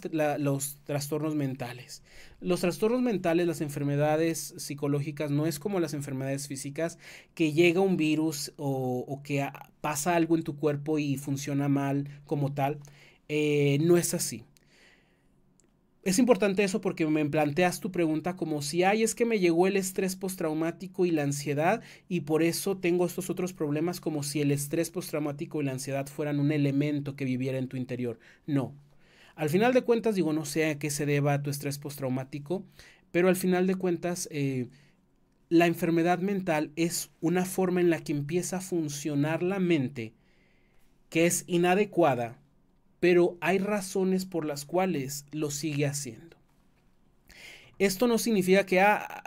trastornos mentales. Los trastornos mentales, las enfermedades psicológicas, no es como las enfermedades físicas, que llega un virus o, que pasa algo en tu cuerpo y funciona mal como tal. Eh, no es así. Es importante eso porque me planteas tu pregunta como si, ay, es que me llegó el estrés postraumático y la ansiedad y por eso tengo estos otros problemas como si el estrés postraumático y la ansiedad fueran un elemento que viviera en tu interior. No, al final de cuentas, digo, no sé a qué se deba tu estrés postraumático, pero al final de cuentas, eh, la enfermedad mental es una forma en la que empieza a funcionar la mente que es inadecuada, pero hay razones por las cuales lo sigue haciendo. Esto no significa que, ah,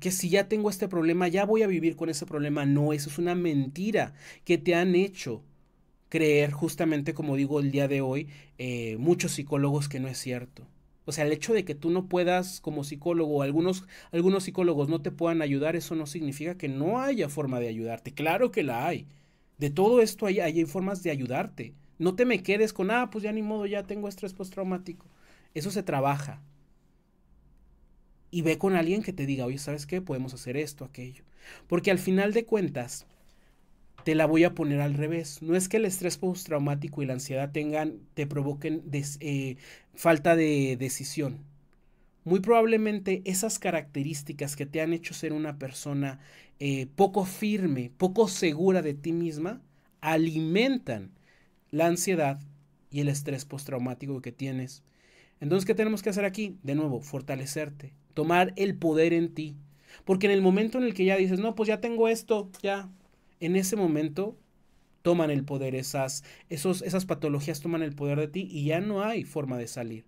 que si ya tengo este problema, ya voy a vivir con ese problema. No, eso es una mentira que te han hecho creer justamente, como digo el día de hoy, eh, muchos psicólogos que no es cierto. O sea, el hecho de que tú no puedas como psicólogo, algunos, algunos psicólogos no te puedan ayudar, eso no significa que no haya forma de ayudarte. Claro que la hay. De todo esto hay, hay formas de ayudarte. No te me quedes con, ah, pues ya ni modo, ya tengo estrés postraumático. Eso se trabaja. Y ve con alguien que te diga, oye, ¿sabes qué? Podemos hacer esto, aquello. Porque al final de cuentas, te la voy a poner al revés. No es que el estrés postraumático y la ansiedad tengan, te provoquen eh, falta de decisión. Muy probablemente esas características que te han hecho ser una persona eh, poco firme, poco segura de ti misma, alimentan la ansiedad y el estrés postraumático que tienes. Entonces, ¿qué tenemos que hacer aquí? De nuevo, fortalecerte, tomar el poder en ti. Porque en el momento en el que ya dices, no, pues ya tengo esto, ya, en ese momento toman el poder, esas, esos, esas patologías toman el poder de ti y ya no hay forma de salir.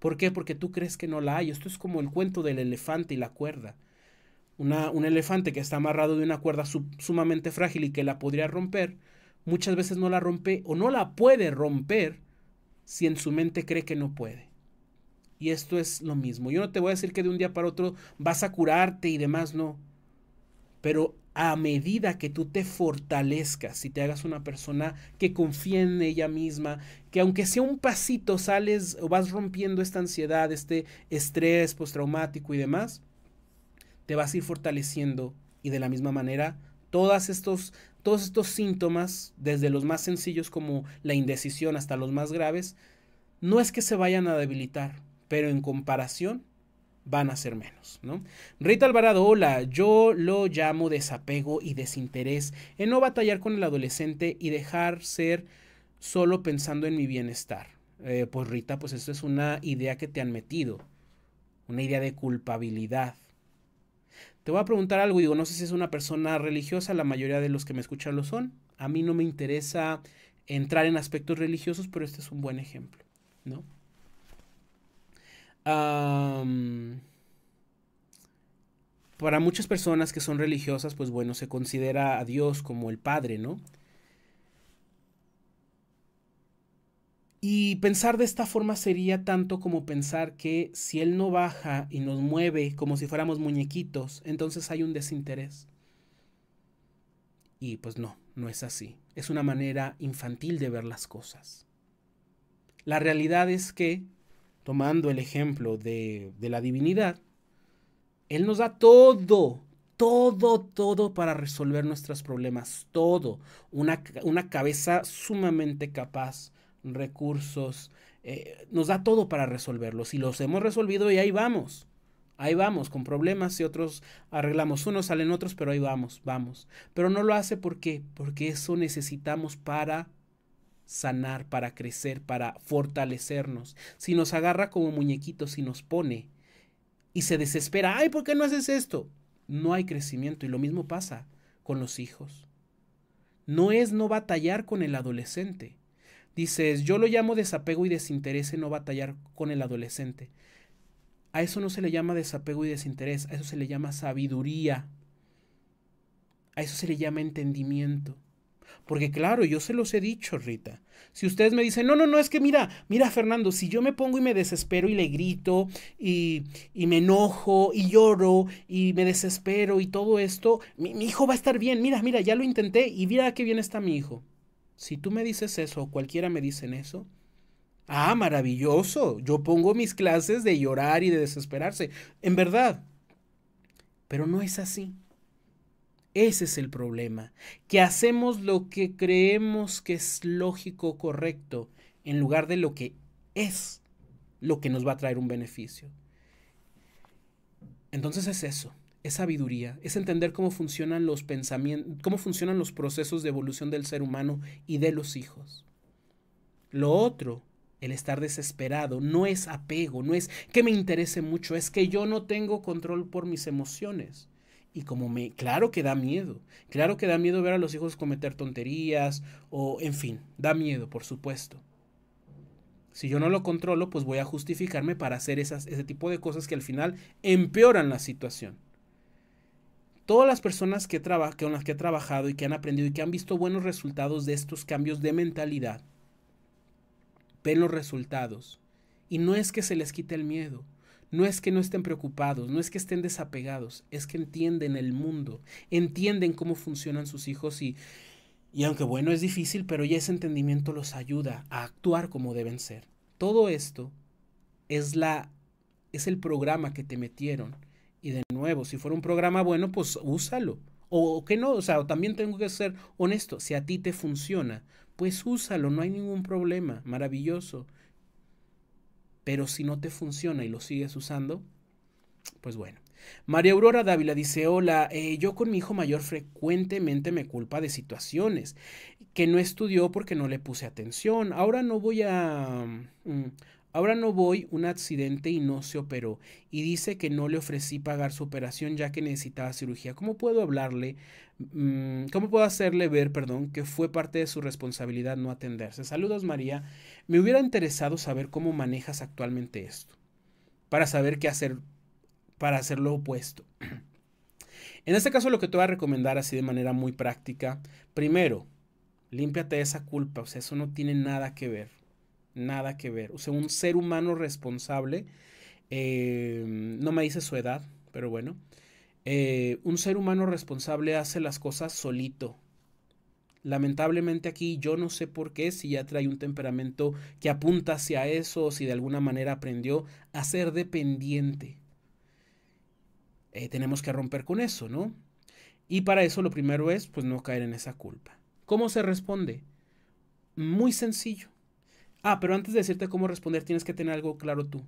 ¿Por qué? Porque tú crees que no la hay. Esto es como el cuento del elefante y la cuerda. un elefante que está amarrado de una cuerda sumamente frágil y que la podría romper, muchas veces no la rompe o no la puede romper si en su mente cree que no puede. Y esto es lo mismo. Yo no te voy a decir que de un día para otro vas a curarte y demás, no. Pero a medida que tú te fortalezcas y te hagas una persona que confíe en ella misma, que aunque sea un pasito sales o vas rompiendo esta ansiedad, este estrés postraumático y demás, te vas a ir fortaleciendo y de la misma manera todos estos, todos estos síntomas, desde los más sencillos como la indecisión hasta los más graves, no es que se vayan a debilitar, pero en comparación van a ser menos, ¿no? Rita Alvarado, hola, yo lo llamo desapego y desinterés en no batallar con el adolescente y dejar ser solo pensando en mi bienestar. Eh, pues Rita, pues esto es una idea que te han metido, una idea de culpabilidad. Te voy a preguntar algo, digo, no sé si es una persona religiosa, la mayoría de los que me escuchan lo son. A mí no me interesa entrar en aspectos religiosos, pero este es un buen ejemplo, ¿no? para muchas personas que son religiosas, pues bueno, se considera a Dios como el Padre, ¿no? Y pensar de esta forma sería tanto como pensar que si Él no baja y nos mueve como si fuéramos muñequitos, entonces hay un desinterés. Y pues no, no es así. Es una manera infantil de ver las cosas. La realidad es que tomando el ejemplo de, de la divinidad, Él nos da todo, todo, todo para resolver nuestros problemas, todo. Una, una cabeza sumamente capaz, recursos, eh, nos da todo para resolverlos y los hemos resolvido y ahí vamos. Ahí vamos, con problemas y otros arreglamos unos, salen otros, pero ahí vamos, vamos. Pero no lo hace porque, porque eso necesitamos para sanar, para crecer, para fortalecernos. Si nos agarra como muñequitos y nos pone y se desespera, ay, ¿por qué no haces esto? No hay crecimiento y lo mismo pasa con los hijos. No es no batallar con el adolescente. Dices, yo lo llamo desapego y desinterés en no batallar con el adolescente. A eso no se le llama desapego y desinterés, a eso se le llama sabiduría. A eso se le llama entendimiento. Porque claro, yo se los he dicho, Rita. Si ustedes me dicen, no, no, no, es que mira, mira, Fernando, si yo me pongo y me desespero y le grito y, y me enojo y lloro y me desespero y todo esto, mi, hijo va a estar bien. Mira, mira, ya lo intenté y mira qué bien está mi hijo. Si tú me dices eso o cualquiera me dicen eso, ah, maravilloso, yo pongo mis clases de llorar y de desesperarse. En verdad. Pero no es así. Ese es el problema, que hacemos lo que creemos que es lógico, correcto, en lugar de lo que es lo que nos va a traer un beneficio. Entonces es eso, es sabiduría, es entender cómo funcionan los pensamientos, cómo funcionan los procesos de evolución del ser humano y de los hijos. Lo otro, el estar desesperado, no es apego, no es que me interese mucho, es que yo no tengo control por mis emociones. Y como me, claro que da miedo, claro que da miedo ver a los hijos cometer tonterías o, en fin, da miedo, por supuesto. Si yo no lo controlo, pues voy a justificarme para hacer esas, ese tipo de cosas que al final empeoran la situación. Todas las personas que con las que he trabajado y que han aprendido y que han visto buenos resultados de estos cambios de mentalidad, ven los resultados. Y no es que se les quite el miedo, no es que no estén preocupados, no es que estén desapegados, es que entienden el mundo, entienden cómo funcionan sus hijos y, y aunque bueno es difícil, pero ya ese entendimiento los ayuda a actuar como deben ser. Todo esto es la es el programa que te metieron y de nuevo, si fuera un programa bueno, pues úsalo. O que no, o sea, también tengo que ser honesto, si a ti te funciona, pues úsalo, no hay ningún problema, maravilloso. Pero si no te funciona y lo sigues usando, pues bueno. María Aurora Dávila dice, hola, eh, yo con mi hijo mayor frecuentemente me culpa de situaciones que no estudió porque no le puse atención. Ahora no voy a... Mm, Ahora no voy, un accidente y no se operó, y dice que no le ofrecí pagar su operación ya que necesitaba cirugía. ¿Cómo puedo hablarle? Mm, ¿Cómo puedo hacerle ver, perdón, que fue parte de su responsabilidad no atenderse? Saludos María, me hubiera interesado saber cómo manejas actualmente esto, para saber qué hacer, para hacer lo opuesto. En este caso lo que te voy a recomendar así de manera muy práctica, primero, límpiate esa culpa, o sea, eso no tiene nada que ver nada que ver. O sea, un ser humano responsable, em, no me dice su edad, pero bueno, eh, un ser humano responsable hace las cosas solito. Lamentablemente aquí yo no sé por qué, si ya trae un temperamento que apunta hacia eso, o si de alguna manera aprendió a ser dependiente. Eh, tenemos que romper con eso, ¿no? Y para eso lo primero es, pues, no caer en esa culpa. ¿Cómo se responde? Muy sencillo. Ah, pero antes de decirte cómo responder, tienes que tener algo claro tú.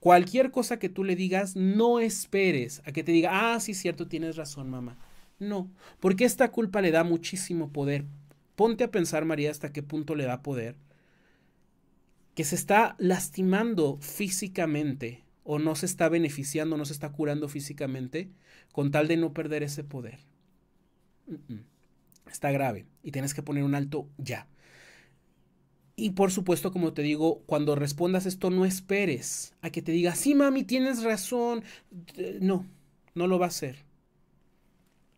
Cualquier cosa que tú le digas, no esperes a que te diga, ah, sí, cierto, tienes razón, mamá. No, porque esta culpa le da muchísimo poder. Ponte a pensar, María, hasta qué punto le da poder. Que se está lastimando físicamente o no se está beneficiando, no se está curando físicamente con tal de no perder ese poder. Está grave y tienes que poner un alto ya. Y por supuesto, como te digo, cuando respondas esto, no esperes a que te diga, sí, mami, tienes razón. Eh, no, no lo va a hacer.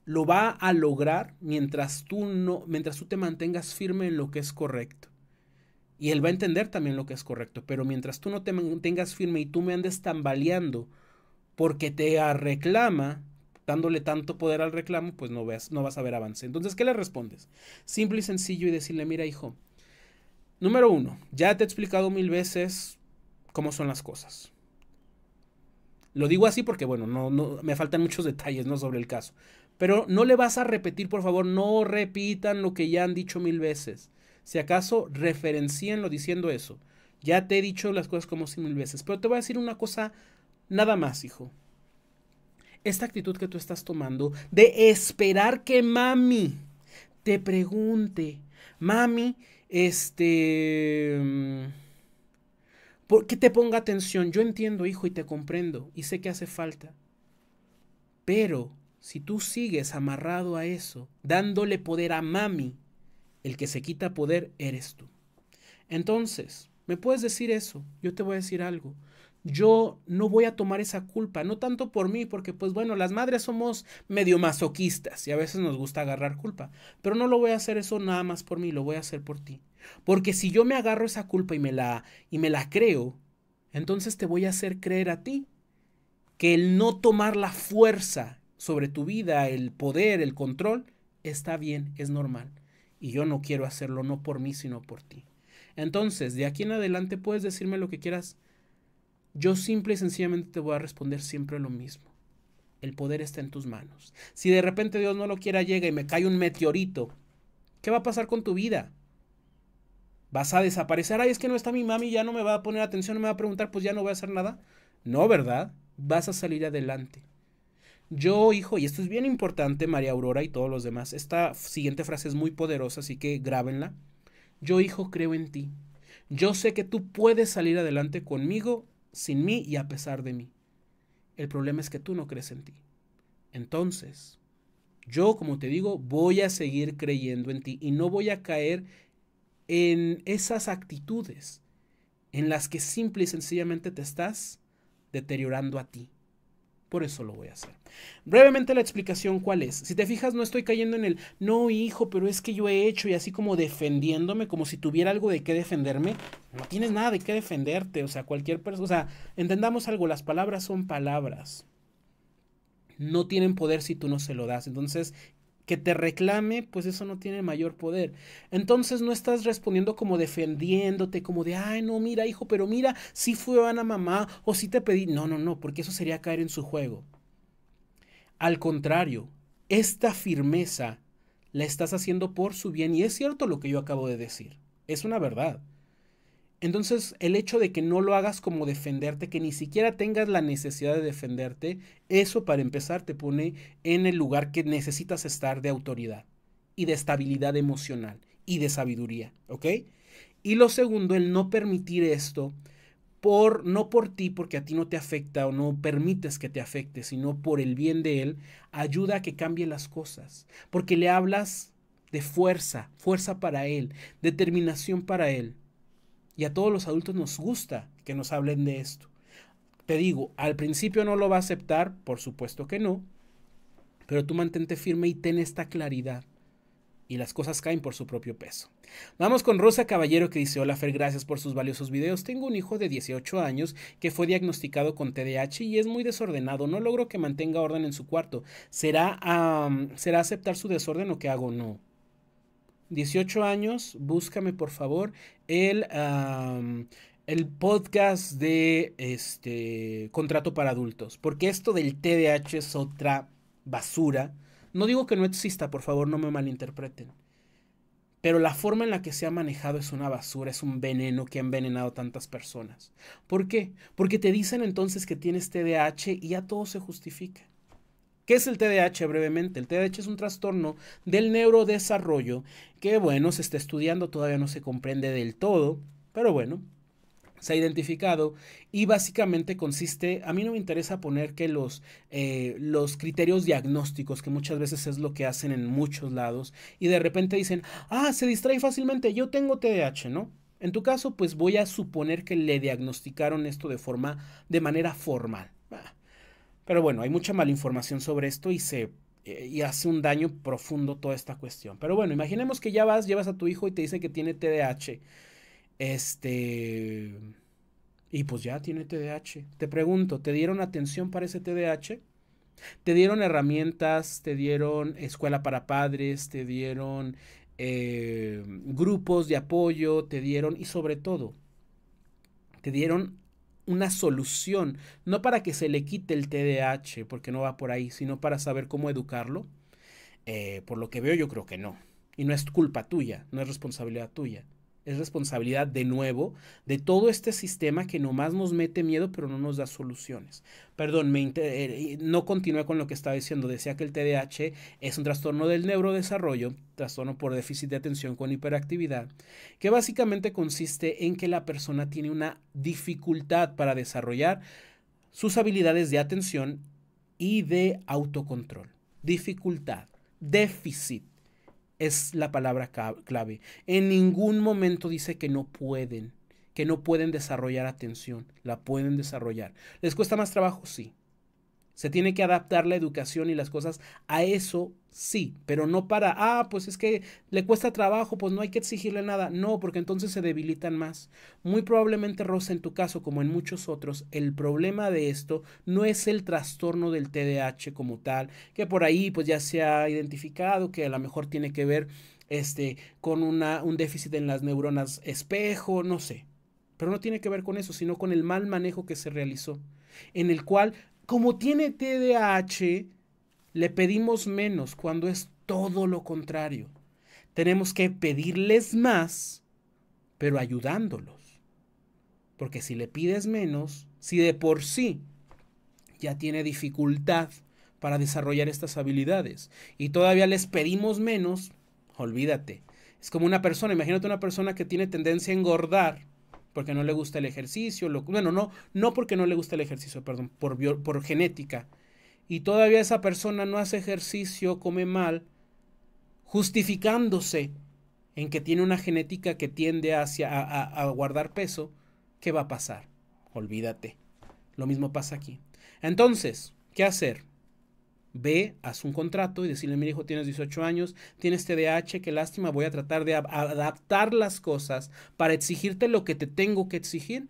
Lo va a lograr mientras tú, no, mientras tú te mantengas firme en lo que es correcto. Y él va a entender también lo que es correcto, pero mientras tú no te mantengas firme y tú me andes tambaleando porque te reclama, dándole tanto poder al reclamo, pues no, no vas a ver avance. Entonces, ¿qué le respondes? Simple y sencillo y decirle, mira hijo, Número uno, ya te he explicado mil veces cómo son las cosas. Lo digo así porque, bueno, no, me faltan muchos detalles ¿no? sobre el caso. Pero no le vas a repetir, por favor, no repitan lo que ya han dicho mil veces. Si acaso, referencienlo diciendo eso. Ya te he dicho las cosas como si mil veces. Pero te voy a decir una cosa nada más, hijo. Esta actitud que tú estás tomando de esperar que mami te pregunte, mami, este... Mm, Porque te ponga atención. Yo entiendo, hijo, y te comprendo, y sé que hace falta. Pero si tú sigues amarrado a eso, dándole poder a mami, el que se quita poder eres tú. Entonces, me puedes decir eso, yo te voy a decir algo yo no voy a tomar esa culpa, no tanto por mí, porque pues bueno, las madres somos medio masoquistas y a veces nos gusta agarrar culpa, pero no lo voy a hacer eso nada más por mí, lo voy a hacer por ti. Porque si yo me agarro esa culpa y me la y me la creo, entonces te voy a hacer creer a ti que el no tomar la fuerza sobre tu vida, el poder, el control, está bien, es normal. Y yo no quiero hacerlo no por mí, sino por ti. Entonces, de aquí en adelante puedes decirme lo que quieras yo simple y sencillamente te voy a responder siempre lo mismo. El poder está en tus manos. Si de repente Dios no lo quiera llega y me cae un meteorito, ¿qué va a pasar con tu vida? ¿Vas a desaparecer? Ay, es que no está mi mami, ya no me va a poner atención, no me va a preguntar, pues ya no voy a hacer nada. No, ¿verdad? Vas a salir adelante. Yo, hijo, y esto es bien importante, María Aurora y todos los demás, esta siguiente frase es muy poderosa, así que grábenla. Yo, hijo, creo en ti. Yo sé que tú puedes salir adelante conmigo sin mí y a pesar de mí. El problema es que tú no crees en ti. Entonces, yo, como te digo, voy a seguir creyendo en ti y no voy a caer en esas actitudes en las que simple y sencillamente te estás deteriorando a ti. Por eso lo voy a hacer. Brevemente la explicación cuál es. Si te fijas, no estoy cayendo en el, no hijo, pero es que yo he hecho y así como defendiéndome, como si tuviera algo de qué defenderme. No tienes nada de qué defenderte. O sea, cualquier persona, o sea, entendamos algo, las palabras son palabras. No tienen poder si tú no se lo das. Entonces, que te reclame, pues eso no tiene mayor poder. Entonces no estás respondiendo como defendiéndote, como de, ay, no, mira, hijo, pero mira, si sí fue a mamá o si te pedí. No, no, no, porque eso sería caer en su juego. Al contrario, esta firmeza la estás haciendo por su bien y es cierto lo que yo acabo de decir. Es una verdad. Entonces, el hecho de que no lo hagas como defenderte, que ni siquiera tengas la necesidad de defenderte, eso para empezar te pone en el lugar que necesitas estar de autoridad y de estabilidad emocional y de sabiduría, ¿ok? Y lo segundo, el no permitir esto por no por ti porque a ti no te afecta o no permites que te afecte, sino por el bien de él, ayuda a que cambie las cosas, porque le hablas de fuerza, fuerza para él, determinación para él. Y a todos los adultos nos gusta que nos hablen de esto. Te digo, al principio no lo va a aceptar, por supuesto que no, pero tú mantente firme y ten esta claridad. Y las cosas caen por su propio peso. Vamos con Rosa Caballero que dice, hola Fer, gracias por sus valiosos videos. Tengo un hijo de 18 años que fue diagnosticado con TDAH y es muy desordenado. No logro que mantenga orden en su cuarto. ¿Será, ¿será aceptar su desorden o qué hago? No. 18 años, búscame por favor el, el podcast de este contrato para adultos, porque esto del TDAH es otra basura. No digo que no exista, por favor, no me malinterpreten. Pero la forma en la que se ha manejado es una basura, es un veneno que ha envenenado tantas personas. ¿Por qué? Porque te dicen entonces que tienes TDAH y ya todo se justifica. ¿Qué es el TDAH brevemente? El TDAH es un trastorno del neurodesarrollo que, bueno, se está estudiando, todavía no se comprende del todo, pero bueno, se ha identificado y básicamente consiste, a mí no me interesa poner que los, eh, los criterios diagnósticos, que muchas veces es lo que hacen en muchos lados, y de repente dicen, ah, se distrae fácilmente, yo tengo TDAH, ¿no? En tu caso, pues voy a suponer que le diagnosticaron esto de forma, de manera formal. Pero bueno, hay mucha información sobre esto y se eh, y hace un daño profundo toda esta cuestión. Pero bueno, imaginemos que ya vas, llevas a tu hijo y te dice que tiene TDAH. Este y pues ya tiene TDAH. Te pregunto, ¿te dieron atención para ese TDAH? Te dieron herramientas, te dieron escuela para padres, te dieron eh, grupos de apoyo, te dieron y sobre todo, te dieron una solución, no para que se le quite el TDAH, porque no va por ahí, sino para saber cómo educarlo, eh, por lo que veo yo creo que no. Y no es culpa tuya, no es responsabilidad tuya es responsabilidad de nuevo de todo este sistema que nomás nos mete miedo pero no nos da soluciones. Perdón, eh, no continúe con lo que estaba diciendo. Decía que el TDAH es un trastorno del neurodesarrollo, trastorno por déficit de atención con hiperactividad, que básicamente consiste en que la persona tiene una dificultad para desarrollar sus habilidades de atención y de autocontrol. Dificultad, déficit es la palabra clave. En ningún momento dice que no pueden, que no pueden desarrollar atención, la pueden desarrollar. ¿Les cuesta más trabajo? Sí. Se tiene que adaptar la educación y las cosas a eso, sí, pero no para, ah, pues es que le cuesta trabajo, pues no hay que exigirle nada. No, porque entonces se debilitan más. Muy probablemente, Rosa, en tu caso, como en muchos otros, el problema de esto no es el trastorno del TDAH como tal, que por ahí pues ya se ha identificado, que a lo mejor tiene que ver este, con un déficit en las neuronas espejo, no sé. Pero no tiene que ver con eso, sino con el mal manejo que se realizó, en el cual como tiene TDAH, le pedimos menos cuando es todo lo contrario. Tenemos que pedirles más, pero ayudándolos. Porque si le pides menos, si de por sí ya tiene dificultad para desarrollar estas habilidades y todavía les pedimos menos, olvídate. Es como una persona, imagínate una persona que tiene tendencia a engordar porque no le gusta el ejercicio, bueno, no, no porque no le gusta el ejercicio, perdón, por, por genética. Y todavía esa persona no hace ejercicio, come mal, justificándose en que tiene una genética que tiende hacia, a, a guardar peso, ¿qué va a pasar? Olvídate. Lo mismo pasa aquí. Entonces, ¿qué hacer? Ve, haz un contrato y decirle, mi hijo, tienes 18 años, tienes TDAH, qué lástima, voy a tratar de adaptar las cosas para exigirte lo que te tengo que exigir.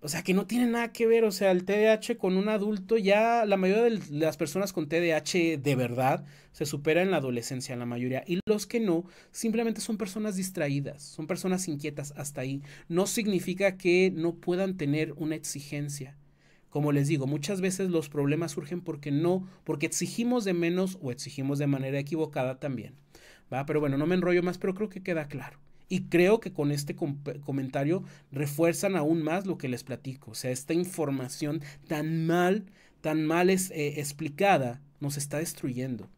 O sea, que no tiene nada que ver, o sea, el TDAH con un adulto, ya la mayoría de las personas con TDAH de verdad se supera en la adolescencia, la mayoría. Y los que no, simplemente son personas distraídas, son personas inquietas hasta ahí. No significa que no puedan tener una exigencia. Como les digo, muchas veces los problemas surgen porque no, porque exigimos de menos o exigimos de manera equivocada también. ¿va? Pero bueno, no me enrollo más, pero creo que queda claro. Y creo que con este comentario refuerzan aún más lo que les platico. O sea, esta información tan mal, tan mal es, eh, explicada, nos está destruyendo.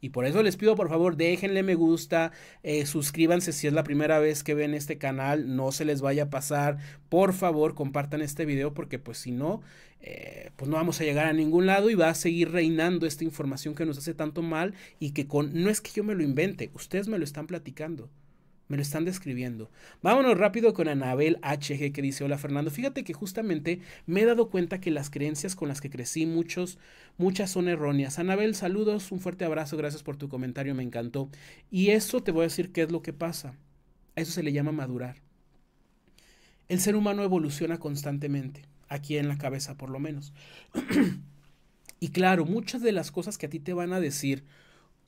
Y por eso les pido por favor déjenle me gusta, eh, suscríbanse si es la primera vez que ven este canal, no se les vaya a pasar, por favor compartan este video porque pues si no, eh, pues no vamos a llegar a ningún lado y va a seguir reinando esta información que nos hace tanto mal y que con, no es que yo me lo invente, ustedes me lo están platicando. Me lo están describiendo. Vámonos rápido con Anabel HG que dice, hola Fernando, fíjate que justamente me he dado cuenta que las creencias con las que crecí muchos, muchas son erróneas. Anabel, saludos, un fuerte abrazo, gracias por tu comentario, me encantó. Y eso te voy a decir qué es lo que pasa. A eso se le llama madurar. El ser humano evoluciona constantemente, aquí en la cabeza por lo menos. y claro, muchas de las cosas que a ti te van a decir,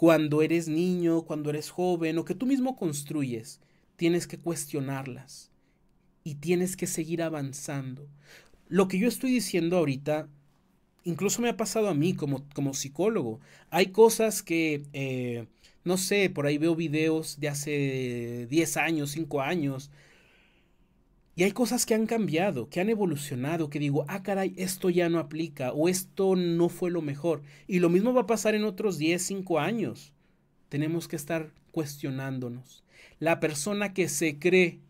cuando eres niño, cuando eres joven o que tú mismo construyes, tienes que cuestionarlas y tienes que seguir avanzando. Lo que yo estoy diciendo ahorita, incluso me ha pasado a mí como, como psicólogo. Hay cosas que, eh, no sé, por ahí veo videos de hace 10 años, 5 años, y hay cosas que han cambiado, que han evolucionado, que digo, ah, caray, esto ya no aplica o esto no fue lo mejor. Y lo mismo va a pasar en otros 10, 5 años. Tenemos que estar cuestionándonos. La persona que se cree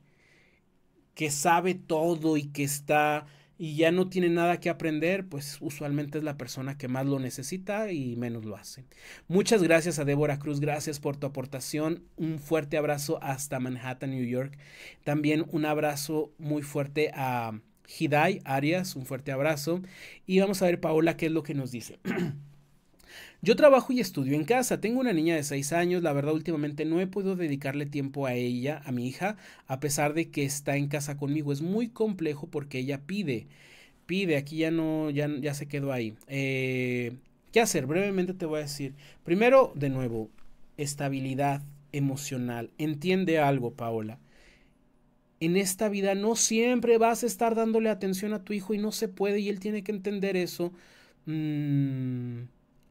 que sabe todo y que está y ya no tiene nada que aprender, pues usualmente es la persona que más lo necesita y menos lo hace. Muchas gracias a Débora Cruz, gracias por tu aportación, un fuerte abrazo hasta Manhattan, New York. También un abrazo muy fuerte a Hidai Arias, un fuerte abrazo. Y vamos a ver, Paola, qué es lo que nos dice. Yo trabajo y estudio en casa, tengo una niña de 6 años, la verdad últimamente no he podido dedicarle tiempo a ella, a mi hija, a pesar de que está en casa conmigo. Es muy complejo porque ella pide, pide, aquí ya no, ya, se quedó ahí. Eh, ¿Qué hacer? Brevemente te voy a decir. Primero, de nuevo, estabilidad emocional. Entiende algo, Paola. En esta vida no siempre vas a estar dándole atención a tu hijo y no se puede y él tiene que entender eso. Mm,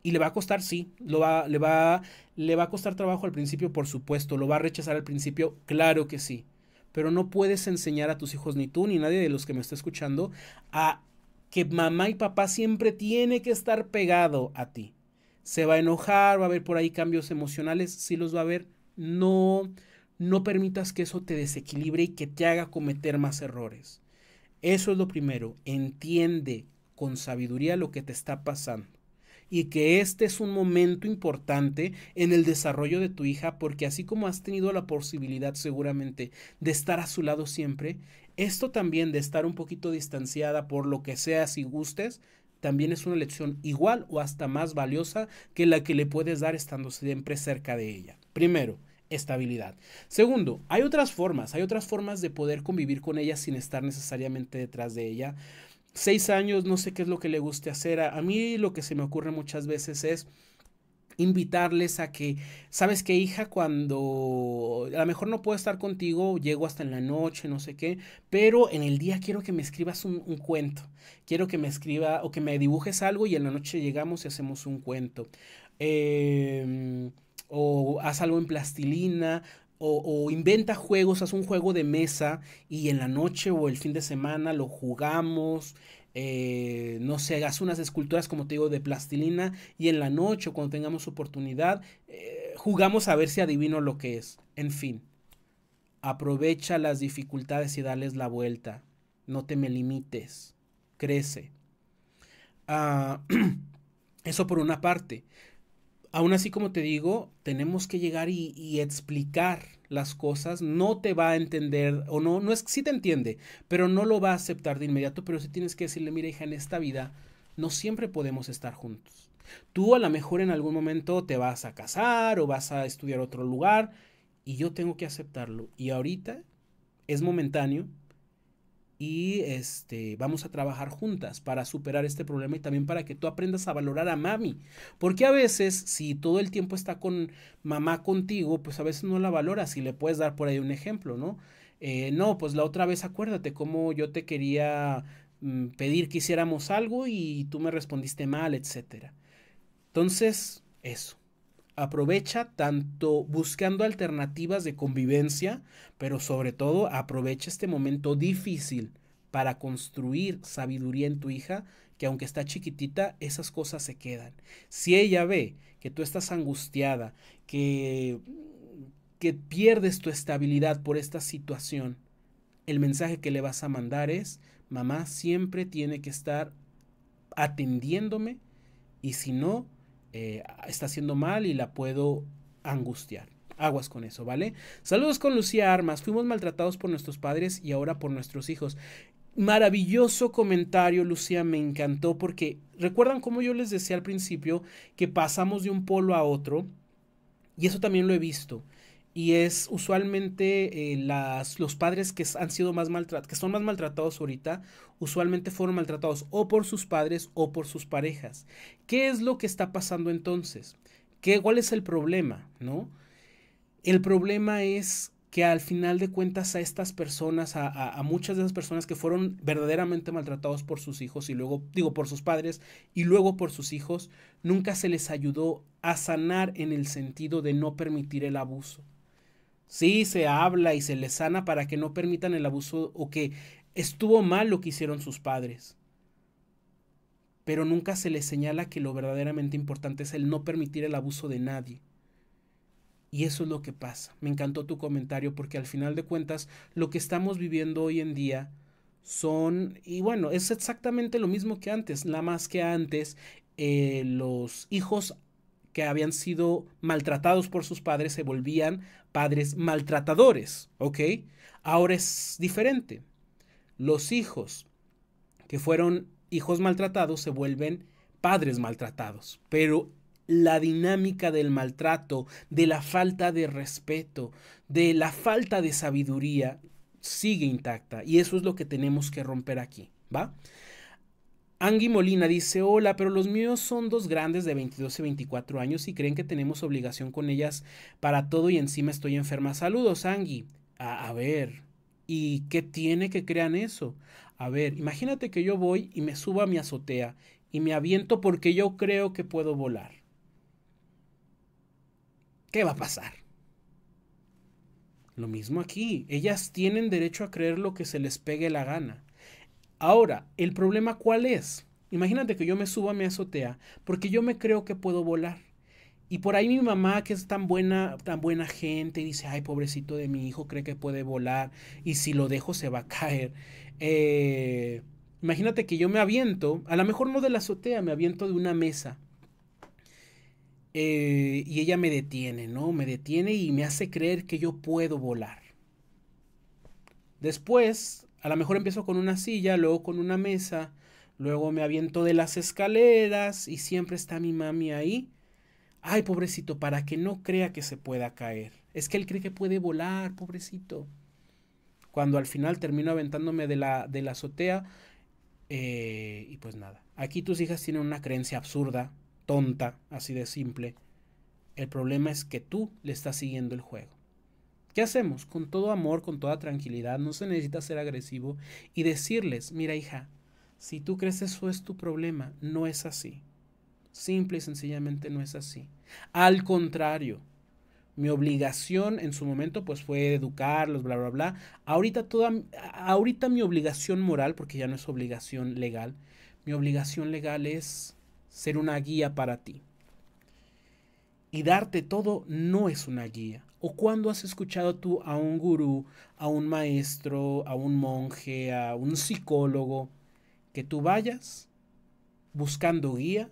y le va a costar, sí, lo va, le, va, le va a costar trabajo al principio, por supuesto, lo va a rechazar al principio, claro que sí. Pero no puedes enseñar a tus hijos, ni tú, ni nadie de los que me está escuchando, a que mamá y papá siempre tiene que estar pegado a ti. Se va a enojar, va a haber por ahí cambios emocionales, sí los va a haber. No, no permitas que eso te desequilibre y que te haga cometer más errores. Eso es lo primero. Entiende con sabiduría lo que te está pasando y que este es un momento importante en el desarrollo de tu hija porque así como has tenido la posibilidad seguramente de estar a su lado siempre, esto también de estar un poquito distanciada por lo que seas y gustes, también es una lección igual o hasta más valiosa que la que le puedes dar estando siempre cerca de ella. Primero, estabilidad. Segundo, hay otras formas, hay otras formas de poder convivir con ella sin estar necesariamente detrás de ella seis años, no sé qué es lo que le guste hacer. A, mí lo que se me ocurre muchas veces es invitarles a que, sabes qué, hija, cuando a lo mejor no puedo estar contigo, llego hasta en la noche, no sé qué, pero en el día quiero que me escribas un, cuento, quiero que me escriba o que me dibujes algo y en la noche llegamos y hacemos un cuento. Em, o haz algo en plastilina, o, inventa juegos, haz un juego de mesa y en la noche o el fin de semana lo jugamos. Eh, no sé, hagas unas esculturas, como te digo, de plastilina y en la noche o cuando tengamos oportunidad, eh, jugamos a ver si adivino lo que es. En fin, aprovecha las dificultades y dales la vuelta. No te me limites. Crece. Ah, eso por una parte aún así, como te digo, tenemos que llegar y, explicar las cosas. No te va a entender, o no, no es que sí te entiende, pero no lo va a aceptar de inmediato. Pero si tienes que decirle, mira, hija, en esta vida no siempre podemos estar juntos. Tú a lo mejor en algún momento te vas a casar o vas a estudiar otro lugar y yo tengo que aceptarlo. Y ahorita es momentáneo, y este, vamos a trabajar juntas para superar este problema y también para que tú aprendas a valorar a mami. Porque a veces, si todo el tiempo está con mamá contigo, pues a veces no la valoras y le puedes dar por ahí un ejemplo, ¿no? Eh, no, pues la otra vez acuérdate cómo yo te quería mm, pedir que hiciéramos algo y tú me respondiste mal, etcétera. Entonces, eso aprovecha tanto buscando alternativas de convivencia, pero sobre todo aprovecha este momento difícil para construir sabiduría en tu hija, que aunque está chiquitita, esas cosas se quedan. Si ella ve que tú estás angustiada, que, que pierdes tu estabilidad por esta situación, el mensaje que le vas a mandar es, mamá siempre tiene que estar atendiéndome y si no, eh, está haciendo mal y la puedo angustiar. Aguas con eso, ¿vale? Saludos con Lucía Armas. Fuimos maltratados por nuestros padres y ahora por nuestros hijos. Maravilloso comentario, Lucía, me encantó porque recuerdan como yo les decía al principio que pasamos de un polo a otro y eso también lo he visto y es usualmente eh, los padres que han sido más maltratados, que son más maltratados ahorita, usualmente fueron maltratados o por sus padres o por sus parejas. ¿Qué es lo que está pasando entonces? ¿Qué, ¿Cuál es el problema? ¿No? El problema es que al final de cuentas a estas personas, a, a muchas de esas personas que fueron verdaderamente maltratados por sus hijos y luego, digo, por sus padres y luego por sus hijos, nunca se les ayudó a sanar en el sentido de no permitir el abuso. Sí, se habla y se les sana para que no permitan el abuso o que estuvo mal lo que hicieron sus padres. Pero nunca se les señala que lo verdaderamente importante es el no permitir el abuso de nadie. Y eso es lo que pasa. Me encantó tu comentario porque al final de cuentas lo que estamos viviendo hoy en día son, y bueno, es exactamente lo mismo que antes, nada más que antes eh, los hijos que habían sido maltratados por sus padres se volvían padres maltratadores, ¿ok? Ahora es diferente. Los hijos que fueron hijos maltratados se vuelven padres maltratados, pero la dinámica del maltrato, de la falta de respeto, de la falta de sabiduría sigue intacta y eso es lo que tenemos que romper aquí, ¿va? Angie Molina dice, hola, pero los míos son dos grandes de 22 y 24 años y creen que tenemos obligación con ellas para todo y encima estoy enferma. Saludos, Angie. A, a ver, ¿y qué tiene que crean eso? A ver, imagínate que yo voy y me subo a mi azotea y me aviento porque yo creo que puedo volar. ¿Qué va a pasar? Lo mismo aquí, ellas tienen derecho a creer lo que se les pegue la gana. Ahora, ¿el problema cuál es? Imagínate que yo me suba a mi azotea porque yo me creo que puedo volar. Y por ahí mi mamá, que es tan buena, tan buena gente, dice, ay, pobrecito de mi hijo, cree que puede volar y si lo dejo se va a caer. Eh, imagínate que yo me aviento, a lo mejor no de la azotea, me aviento de una mesa. Eh, y ella me detiene, ¿no? Me detiene y me hace creer que yo puedo volar. Después, a lo mejor empiezo con una silla, luego con una mesa, luego me aviento de las escaleras y siempre está mi mami ahí. Ay, pobrecito, para que no crea que se pueda caer. Es que él cree que puede volar, pobrecito. Cuando al final termino aventándome de la, de la azotea eh, y pues nada. Aquí tus hijas tienen una creencia absurda, tonta, así de simple. El problema es que tú le estás siguiendo el juego. ¿Qué hacemos? Con todo amor, con toda tranquilidad, no se necesita ser agresivo y decirles, mira hija, si tú crees eso es tu problema, no es así. Simple y sencillamente no es así. Al contrario, mi obligación en su momento pues fue educarlos, bla, bla, bla. Ahorita, toda, ahorita mi obligación moral, porque ya no es obligación legal, mi obligación legal es ser una guía para ti. Y darte todo no es una guía. ¿O cuándo has escuchado tú a un gurú, a un maestro, a un monje, a un psicólogo, que tú vayas buscando guía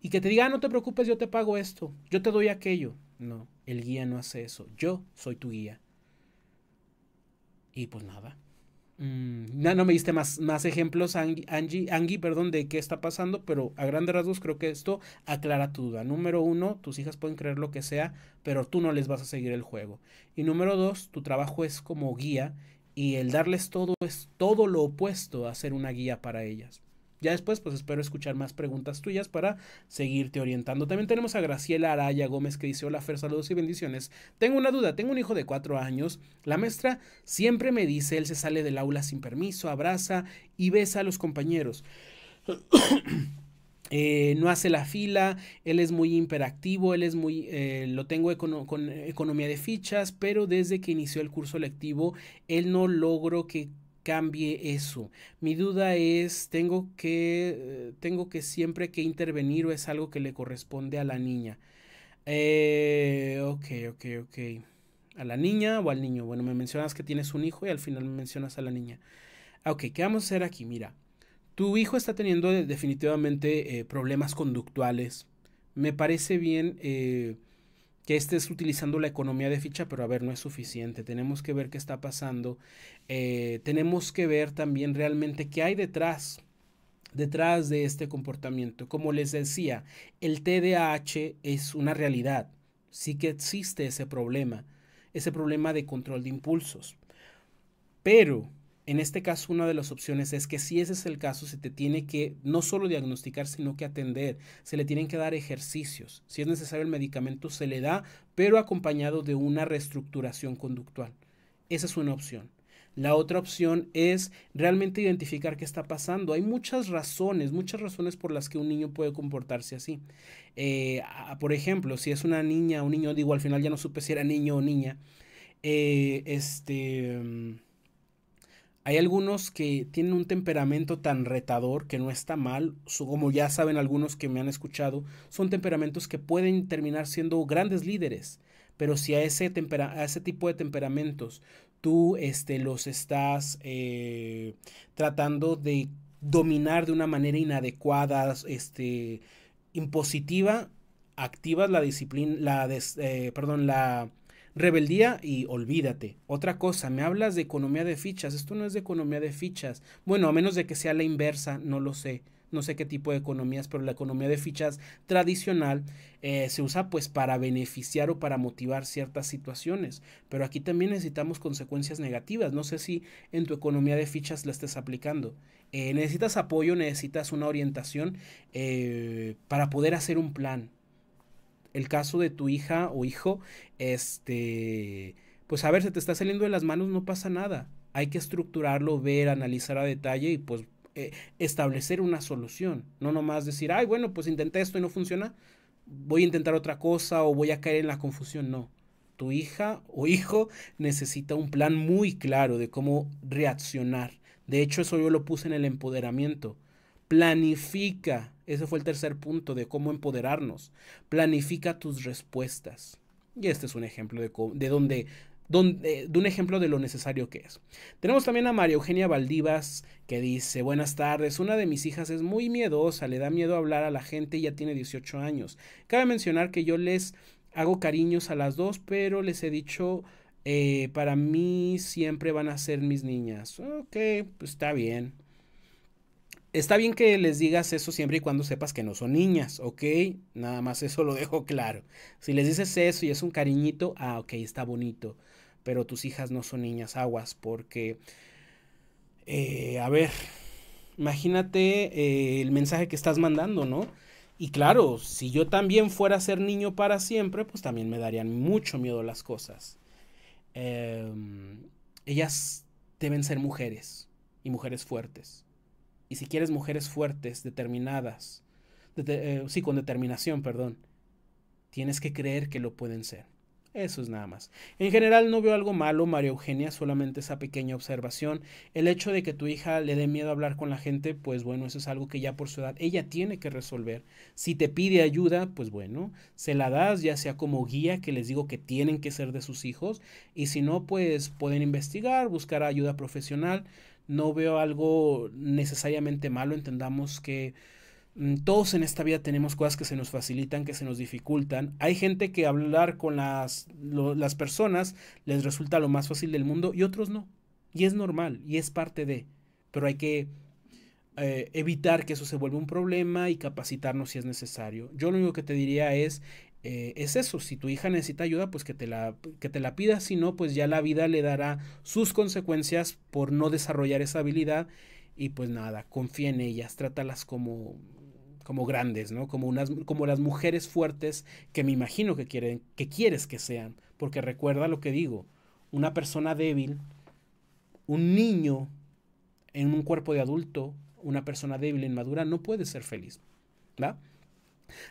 y que te diga, ah, no te preocupes, yo te pago esto, yo te doy aquello? No, el guía no hace eso, yo soy tu guía. Y pues nada, Mm, no, no, me diste más, ejemplos, Angie, Angie, Angie, perdón, de qué está pasando, pero a grandes rasgos creo que esto aclara tu duda. Número uno, tus hijas pueden creer lo que sea, pero tú no les vas a seguir el juego. Y número dos, tu trabajo es como guía y el darles todo es todo lo opuesto a ser una guía para ellas. Ya después, pues espero escuchar más preguntas tuyas para seguirte orientando. También tenemos a Graciela Araya Gómez que dice, hola Fer, saludos y bendiciones. Tengo una duda, tengo un hijo de cuatro años. La maestra siempre me dice, él se sale del aula sin permiso, abraza y besa a los compañeros. Eh, no hace la fila, él es muy imperactivo, él es muy, eh, lo tengo con economía de fichas, pero desde que inició el curso lectivo, él no logró que cambie eso. Mi duda es, ¿tengo que, eh, tengo que siempre que intervenir o es algo que le corresponde a la niña? Eh, ok, ok, ok. ¿A la niña o al niño? Bueno, me mencionas que tienes un hijo y al final me mencionas a la niña. Ok, ¿qué vamos a hacer aquí? Mira, tu hijo está teniendo eh, definitivamente eh, problemas conductuales. Me parece bien que estés utilizando la economía de ficha, pero a ver, no es suficiente. Tenemos que ver qué está pasando. Eh, tenemos que ver también realmente qué hay detrás detrás de este comportamiento. Como les decía, el TDAH es una realidad. Sí que existe ese problema, ese problema de control de impulsos. Pero en este caso, una de las opciones es que si ese es el caso, se te tiene que no solo diagnosticar, sino que atender. Se le tienen que dar ejercicios. Si es necesario el medicamento, se le da, pero acompañado de una reestructuración conductual. Esa es una opción. La otra opción es realmente identificar qué está pasando. Hay muchas razones, muchas razones por las que un niño puede comportarse así. Eh, por ejemplo, si es una niña o un niño, digo, al final ya no supe si era niño o niña. Eh, este mm, hay algunos que tienen un temperamento tan retador que no está mal, como ya saben algunos que me han escuchado, son temperamentos que pueden terminar siendo grandes líderes, pero si a ese, tipo de temperamentos tú este, los estás eh, tratando de dominar de una manera inadecuada, este, impositiva, activas la disciplina, la, eh, perdón, la Rebeldía y olvídate. Otra cosa, me hablas de economía de fichas. Esto no es de economía de fichas. Bueno, a menos de que sea la inversa, no lo sé. No sé qué tipo de economías, pero la economía de fichas tradicional eh, se usa pues para beneficiar o para motivar ciertas situaciones. Pero aquí también necesitamos consecuencias negativas. No sé si en tu economía de fichas la estés aplicando. Eh, necesitas apoyo, necesitas una orientación eh, para poder hacer un plan, el caso de tu hija o hijo, este, pues a ver, si te está saliendo de las manos, no pasa nada. Hay que estructurarlo, ver, analizar a detalle y pues eh, establecer una solución. No nomás decir, ay, bueno, pues intenté esto y no funciona, voy a intentar otra cosa o voy a caer en la confusión. No. Tu hija o hijo necesita un plan muy claro de cómo reaccionar. De hecho, eso yo lo puse en el empoderamiento. Planifica ese fue el tercer punto de cómo empoderarnos. Planifica tus respuestas. Y este es un ejemplo de, de donde de un ejemplo de lo necesario que es. Tenemos también a María Eugenia Valdivas que dice, buenas tardes, una de mis hijas es muy miedosa, le da miedo hablar a la gente y ya tiene 18 años. Cabe mencionar que yo les hago cariños a las dos, pero les he dicho, eh, para mí siempre van a ser mis niñas. Ok, pues está bien. Está bien que les digas eso siempre y cuando sepas que no son niñas, ¿ok? Nada más eso lo dejo claro. Si les dices eso y es un cariñito, ah, ok, está bonito. Pero tus hijas no son niñas aguas porque, eh, a ver, imagínate eh, el mensaje que estás mandando, ¿no? Y claro, si yo también fuera a ser niño para siempre, pues también me darían mucho miedo las cosas. Em, ellas deben ser mujeres y mujeres fuertes y si quieres mujeres fuertes, determinadas, eh, sí, con determinación, perdón, tienes que creer que lo pueden ser. Eso es nada más. En general no veo algo malo, María Eugenia, solamente esa pequeña observación. El hecho de que tu hija le dé miedo a hablar con la gente, pues bueno, eso es algo que ya por su edad ella tiene que resolver. Si te pide ayuda, pues bueno, se la das, ya sea como guía, que les digo que tienen que ser de sus hijos, y si no, pues pueden investigar, buscar ayuda profesional. No veo algo necesariamente malo, entendamos que Mm, todos en esta vida tenemos cosas que se nos facilitan, que se nos dificultan. Hay gente que hablar con las, personas les resulta lo más fácil del mundo y otros no. Y es normal y es parte de. Pero hay que eh, evitar que eso se vuelva un problema y capacitarnos si es necesario. Yo lo único que te diría es, eh, es eso, si tu hija necesita ayuda, pues que te, la, que te la pida, si no, pues ya la vida le dará sus consecuencias por no desarrollar esa habilidad y pues nada, confía en ellas, trátalas como como grandes, ¿no? Como, unas, como las mujeres fuertes que me imagino que, quieren, que quieres que sean, porque recuerda lo que digo, una persona débil, un niño en un cuerpo de adulto, una persona débil, inmadura, no puede ser feliz, ¿va?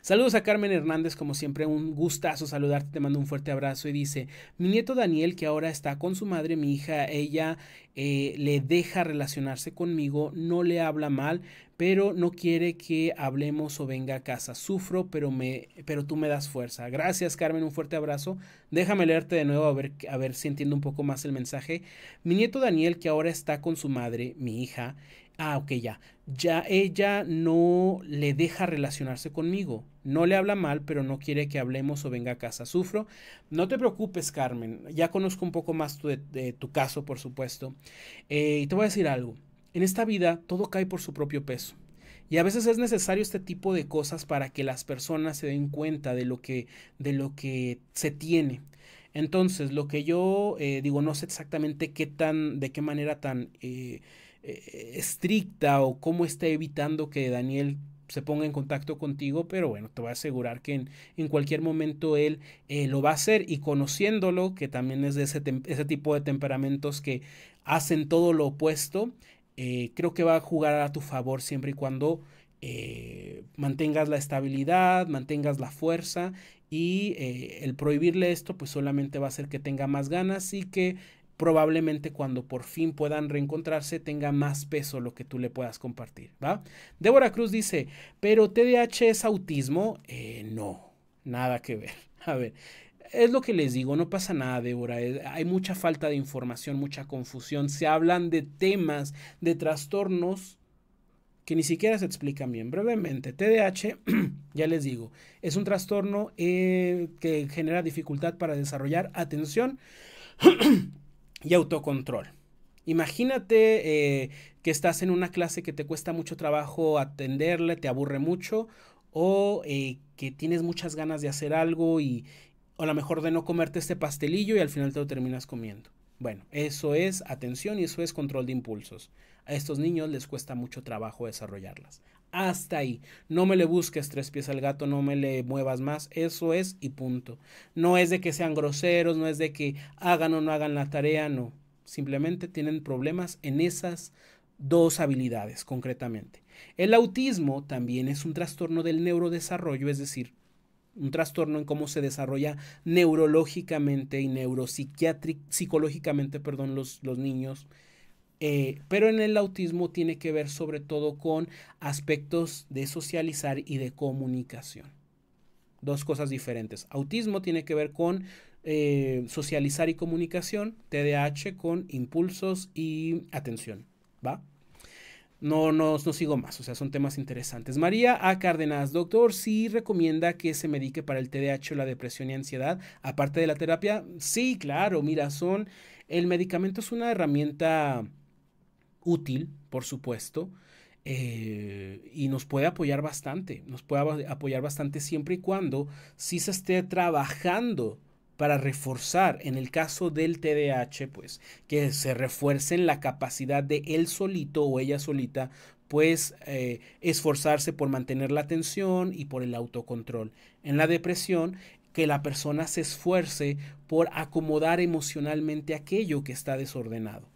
Saludos a Carmen Hernández, como siempre, un gustazo saludarte, te mando un fuerte abrazo y dice, mi nieto Daniel, que ahora está con su madre, mi hija, ella eh, le deja relacionarse conmigo, no le habla mal, pero no quiere que hablemos o venga a casa. Sufro, pero, me, pero tú me das fuerza. Gracias, Carmen, un fuerte abrazo. Déjame leerte de nuevo a ver, a ver si entiendo un poco más el mensaje. Mi nieto Daniel, que ahora está con su madre, mi hija, Ah, ok, ya. Ya ella no le deja relacionarse conmigo. No le habla mal, pero no quiere que hablemos o venga a casa. Sufro. No te preocupes, Carmen. Ya conozco un poco más tu, de, tu caso, por supuesto. Eh, y te voy a decir algo. En esta vida todo cae por su propio peso. Y a veces es necesario este tipo de cosas para que las personas se den cuenta de lo que, de lo que se tiene. Entonces, lo que yo eh, digo, no sé exactamente qué tan, de qué manera tan... Eh, eh, estricta o cómo está evitando que Daniel se ponga en contacto contigo, pero bueno, te voy a asegurar que en, cualquier momento él eh, lo va a hacer y conociéndolo, que también es de ese, tipo de temperamentos que hacen todo lo opuesto, eh, creo que va a jugar a tu favor siempre y cuando mantengas la estabilidad, mantengas la fuerza y el prohibirle esto pues solamente va a hacer que tenga más ganas y que probablemente cuando por fin puedan reencontrarse tenga más peso lo que tú le puedas compartir, ¿va? Débora Cruz dice, pero TDAH es autismo. Eh, no, nada que ver. A ver, es lo que les digo, no pasa nada, Débora. Eh, hay mucha falta de información, mucha confusión. Se hablan de temas, de trastornos que ni siquiera se explican bien. Brevemente, TDAH, ya les digo, es un trastorno eh, que genera dificultad para desarrollar atención. y autocontrol. Imagínate eh, que estás en una clase que te cuesta mucho trabajo atenderle, te aburre mucho o eh, que tienes muchas ganas de hacer algo y o a lo mejor de no comerte este pastelillo y al final te lo terminas comiendo. Bueno, eso es atención y eso es control de impulsos. A estos niños les cuesta mucho trabajo desarrollarlas. Hasta ahí. No me le busques tres pies al gato, no me le muevas más. Eso es y punto. No es de que sean groseros, no es de que hagan o no hagan la tarea, no. Simplemente tienen problemas en esas dos habilidades concretamente. El autismo también es un trastorno del neurodesarrollo, es decir, un trastorno en cómo se desarrolla neurológicamente y neuropsiquiátricamente, psicológicamente, perdón, los, los niños eh, pero en el autismo tiene que ver sobre todo con aspectos de socializar y de comunicación. Dos cosas diferentes. Autismo tiene que ver con eh, socializar y comunicación, TDAH con impulsos y atención. ¿Va? No, no, sigo más, o sea, son temas interesantes. María A. Cárdenas, doctor, ¿sí recomienda que se medique para el TDAH, la depresión y ansiedad, aparte de la terapia? Sí, claro, mira, son, el medicamento es una herramienta útil, por supuesto, eh, y nos puede apoyar bastante, nos puede apoyar bastante siempre y cuando sí se esté trabajando para reforzar, en el caso del TDAH, pues que se refuerce en la capacidad de él solito o ella solita, pues eh, esforzarse por mantener la atención y por el autocontrol. En la depresión, que la persona se esfuerce por acomodar emocionalmente aquello que está desordenado.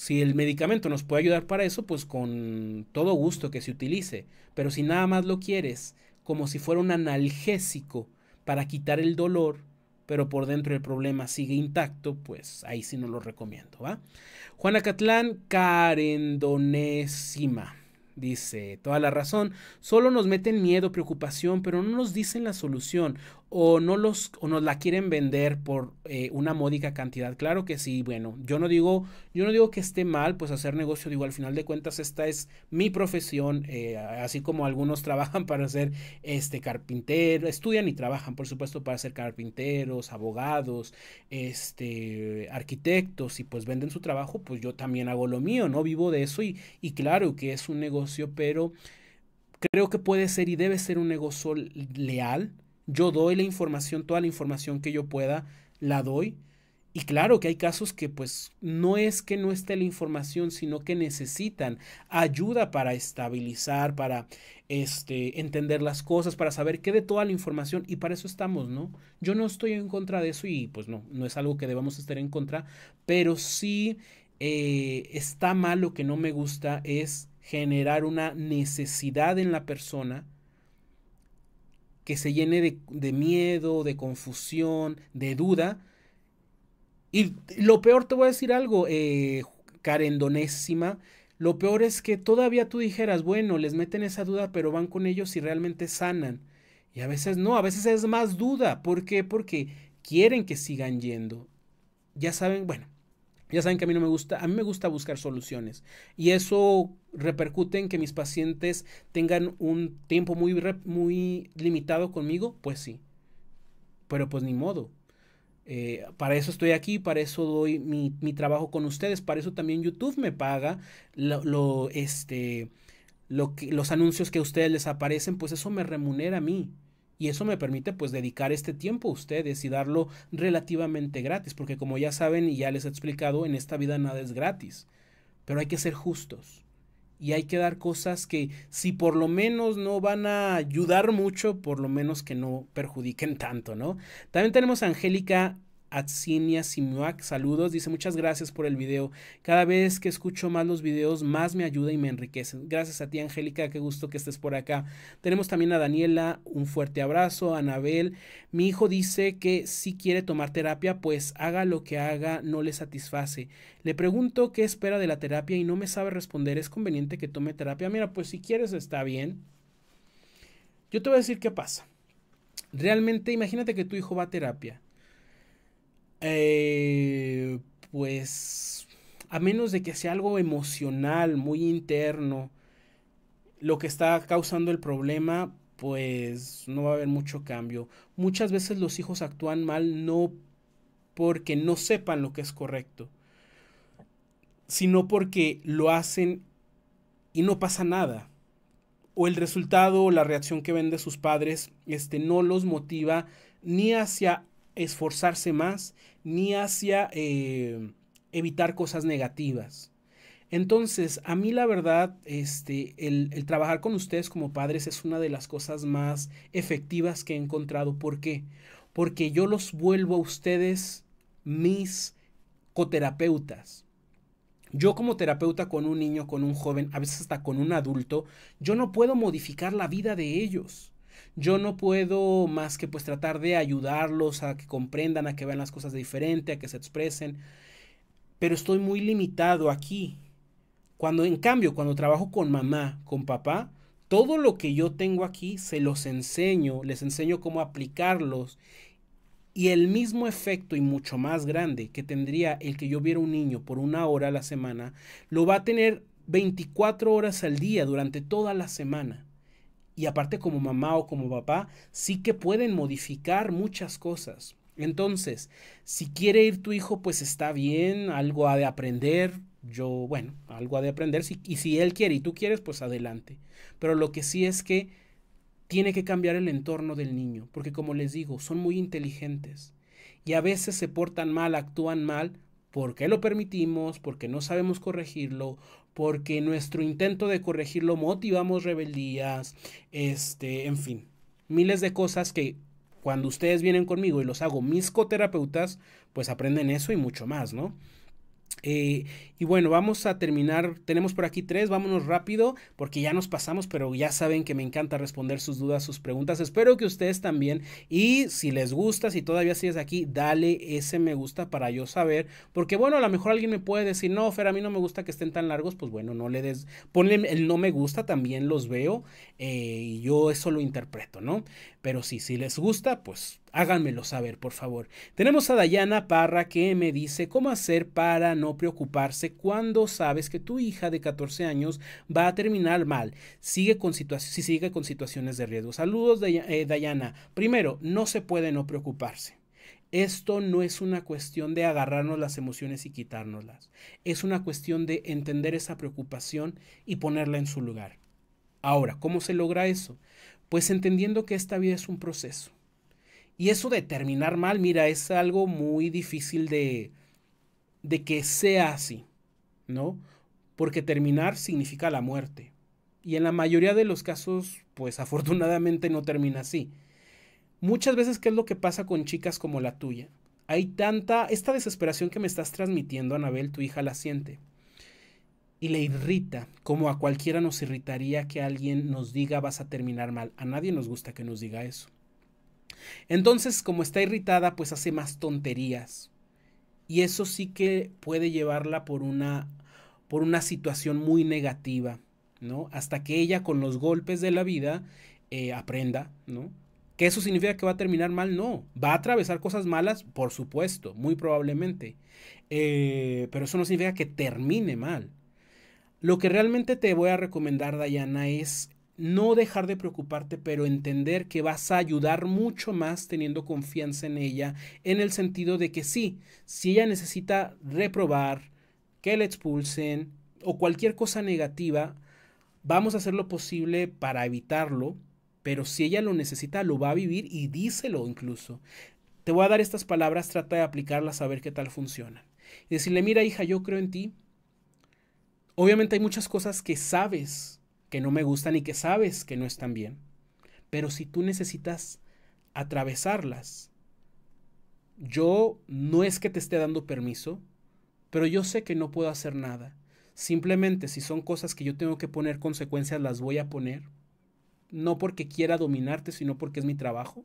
Si el medicamento nos puede ayudar para eso, pues con todo gusto que se utilice. Pero si nada más lo quieres como si fuera un analgésico para quitar el dolor, pero por dentro el problema sigue intacto, pues ahí sí no lo recomiendo, ¿va? Juana Catlán, Carendonesima Dice, toda la razón, solo nos meten miedo, preocupación, pero no nos dicen la solución o no los o nos la quieren vender por eh, una módica cantidad claro que sí bueno yo no digo yo no digo que esté mal pues hacer negocio digo al final de cuentas esta es mi profesión eh, así como algunos trabajan para ser este carpintero estudian y trabajan por supuesto para ser carpinteros abogados este arquitectos y pues venden su trabajo pues yo también hago lo mío no vivo de eso y y claro que es un negocio pero creo que puede ser y debe ser un negocio leal yo doy la información, toda la información que yo pueda, la doy. Y claro que hay casos que pues no es que no esté la información, sino que necesitan ayuda para estabilizar, para este, entender las cosas, para saber qué de toda la información y para eso estamos, ¿no? Yo no estoy en contra de eso y pues no, no es algo que debamos estar en contra, pero sí eh, está mal lo que no me gusta es generar una necesidad en la persona que se llene de, miedo, de confusión, de duda. Y lo peor, te voy a decir algo, eh, carendonésima, lo peor es que todavía tú dijeras, bueno, les meten esa duda, pero van con ellos y realmente sanan. Y a veces no, a veces es más duda. ¿Por qué? Porque quieren que sigan yendo. Ya saben, bueno, ya saben que a mí no me gusta, a mí me gusta buscar soluciones y eso repercute en que mis pacientes tengan un tiempo muy, muy limitado conmigo, pues sí, pero pues ni modo. Eh, para eso estoy aquí, para eso doy mi, trabajo con ustedes, para eso también YouTube me paga este, lo que, los anuncios que a ustedes les aparecen, pues eso me remunera a mí y eso me permite pues dedicar este tiempo a ustedes y darlo relativamente gratis, porque como ya saben y ya les he explicado, en esta vida nada es gratis, pero hay que ser justos y hay que dar cosas que si por lo menos no van a ayudar mucho, por lo menos que no perjudiquen tanto, ¿no? También tenemos a Angélica Atsinia Simuak, saludos, dice muchas gracias por el video. Cada vez que escucho más los videos, más me ayuda y me enriquece, Gracias a ti, Angélica, qué gusto que estés por acá. Tenemos también a Daniela, un fuerte abrazo, a Anabel. Mi hijo dice que si quiere tomar terapia, pues haga lo que haga, no le satisface. Le pregunto qué espera de la terapia y no me sabe responder. ¿Es conveniente que tome terapia? Mira, pues si quieres está bien. Yo te voy a decir qué pasa. Realmente, imagínate que tu hijo va a terapia eh, pues a menos de que sea algo emocional, muy interno, lo que está causando el problema, pues no va a haber mucho cambio. Muchas veces los hijos actúan mal no porque no sepan lo que es correcto, sino porque lo hacen y no pasa nada. O el resultado o la reacción que ven de sus padres este, no los motiva ni hacia esforzarse más ni hacia eh, evitar cosas negativas. Entonces, a mí la verdad, este, el, el, trabajar con ustedes como padres es una de las cosas más efectivas que he encontrado. ¿Por qué? Porque yo los vuelvo a ustedes mis coterapeutas. Yo como terapeuta con un niño, con un joven, a veces hasta con un adulto, yo no puedo modificar la vida de ellos yo no puedo más que pues tratar de ayudarlos a que comprendan, a que vean las cosas de diferente, a que se expresen, pero estoy muy limitado aquí. Cuando en cambio, cuando trabajo con mamá, con papá, todo lo que yo tengo aquí se los enseño, les enseño cómo aplicarlos y el mismo efecto y mucho más grande que tendría el que yo viera un niño por una hora a la semana, lo va a tener 24 horas al día durante toda la semana y aparte como mamá o como papá, sí que pueden modificar muchas cosas. Entonces, si quiere ir tu hijo, pues está bien, algo ha de aprender, yo, bueno, algo ha de aprender, y si él quiere y tú quieres, pues adelante. Pero lo que sí es que tiene que cambiar el entorno del niño, porque como les digo, son muy inteligentes y a veces se portan mal, actúan mal, porque lo permitimos, porque no sabemos corregirlo porque nuestro intento de corregirlo motivamos rebeldías, este, en fin, miles de cosas que cuando ustedes vienen conmigo y los hago mis coterapeutas, pues aprenden eso y mucho más, ¿no? Eh, y bueno, vamos a terminar. Tenemos por aquí tres, vámonos rápido porque ya nos pasamos, pero ya saben que me encanta responder sus dudas, sus preguntas. Espero que ustedes también. Y si les gusta, si todavía sigues aquí, dale ese me gusta para yo saber. Porque bueno, a lo mejor alguien me puede decir, no, Fer, a mí no me gusta que estén tan largos. Pues bueno, no le des. Ponle el no me gusta, también los veo. Eh, y yo eso lo interpreto, ¿no? Pero si si les gusta, pues Háganmelo saber, por favor. Tenemos a Dayana Parra que me dice cómo hacer para no preocuparse cuando sabes que tu hija de 14 años va a terminar mal. Sigue con si sigue con situaciones de riesgo. Saludos, eh, Dayana. Primero, no se puede no preocuparse. Esto no es una cuestión de agarrarnos las emociones y quitárnoslas. Es una cuestión de entender esa preocupación y ponerla en su lugar. Ahora, ¿cómo se logra eso? Pues entendiendo que esta vida es un proceso y eso de terminar mal, mira, es algo muy difícil de, de que sea así, ¿no? Porque terminar significa la muerte. Y en la mayoría de los casos, pues afortunadamente no termina así. Muchas veces, ¿qué es lo que pasa con chicas como la tuya? Hay tanta, esta desesperación que me estás transmitiendo, Anabel, tu hija la siente. Y le irrita, como a cualquiera nos irritaría que alguien nos diga vas a terminar mal. A nadie nos gusta que nos diga eso. Entonces, como está irritada, pues hace más tonterías. Y eso sí que puede llevarla por una, por una situación muy negativa, ¿no? Hasta que ella con los golpes de la vida eh, aprenda, ¿no? ¿Que eso significa que va a terminar mal? No. ¿Va a atravesar cosas malas? Por supuesto, muy probablemente. Eh, pero eso no significa que termine mal. Lo que realmente te voy a recomendar, Dayana, es no dejar de preocuparte, pero entender que vas a ayudar mucho más teniendo confianza en ella, en el sentido de que sí, si ella necesita reprobar, que la expulsen o cualquier cosa negativa, vamos a hacer lo posible para evitarlo, pero si ella lo necesita, lo va a vivir y díselo incluso. Te voy a dar estas palabras, trata de aplicarlas a ver qué tal funcionan. Y decirle, mira hija, yo creo en ti. Obviamente hay muchas cosas que sabes que no me gustan y que sabes que no están bien. Pero si tú necesitas atravesarlas, yo no es que te esté dando permiso, pero yo sé que no puedo hacer nada. Simplemente si son cosas que yo tengo que poner consecuencias, las voy a poner. No porque quiera dominarte, sino porque es mi trabajo.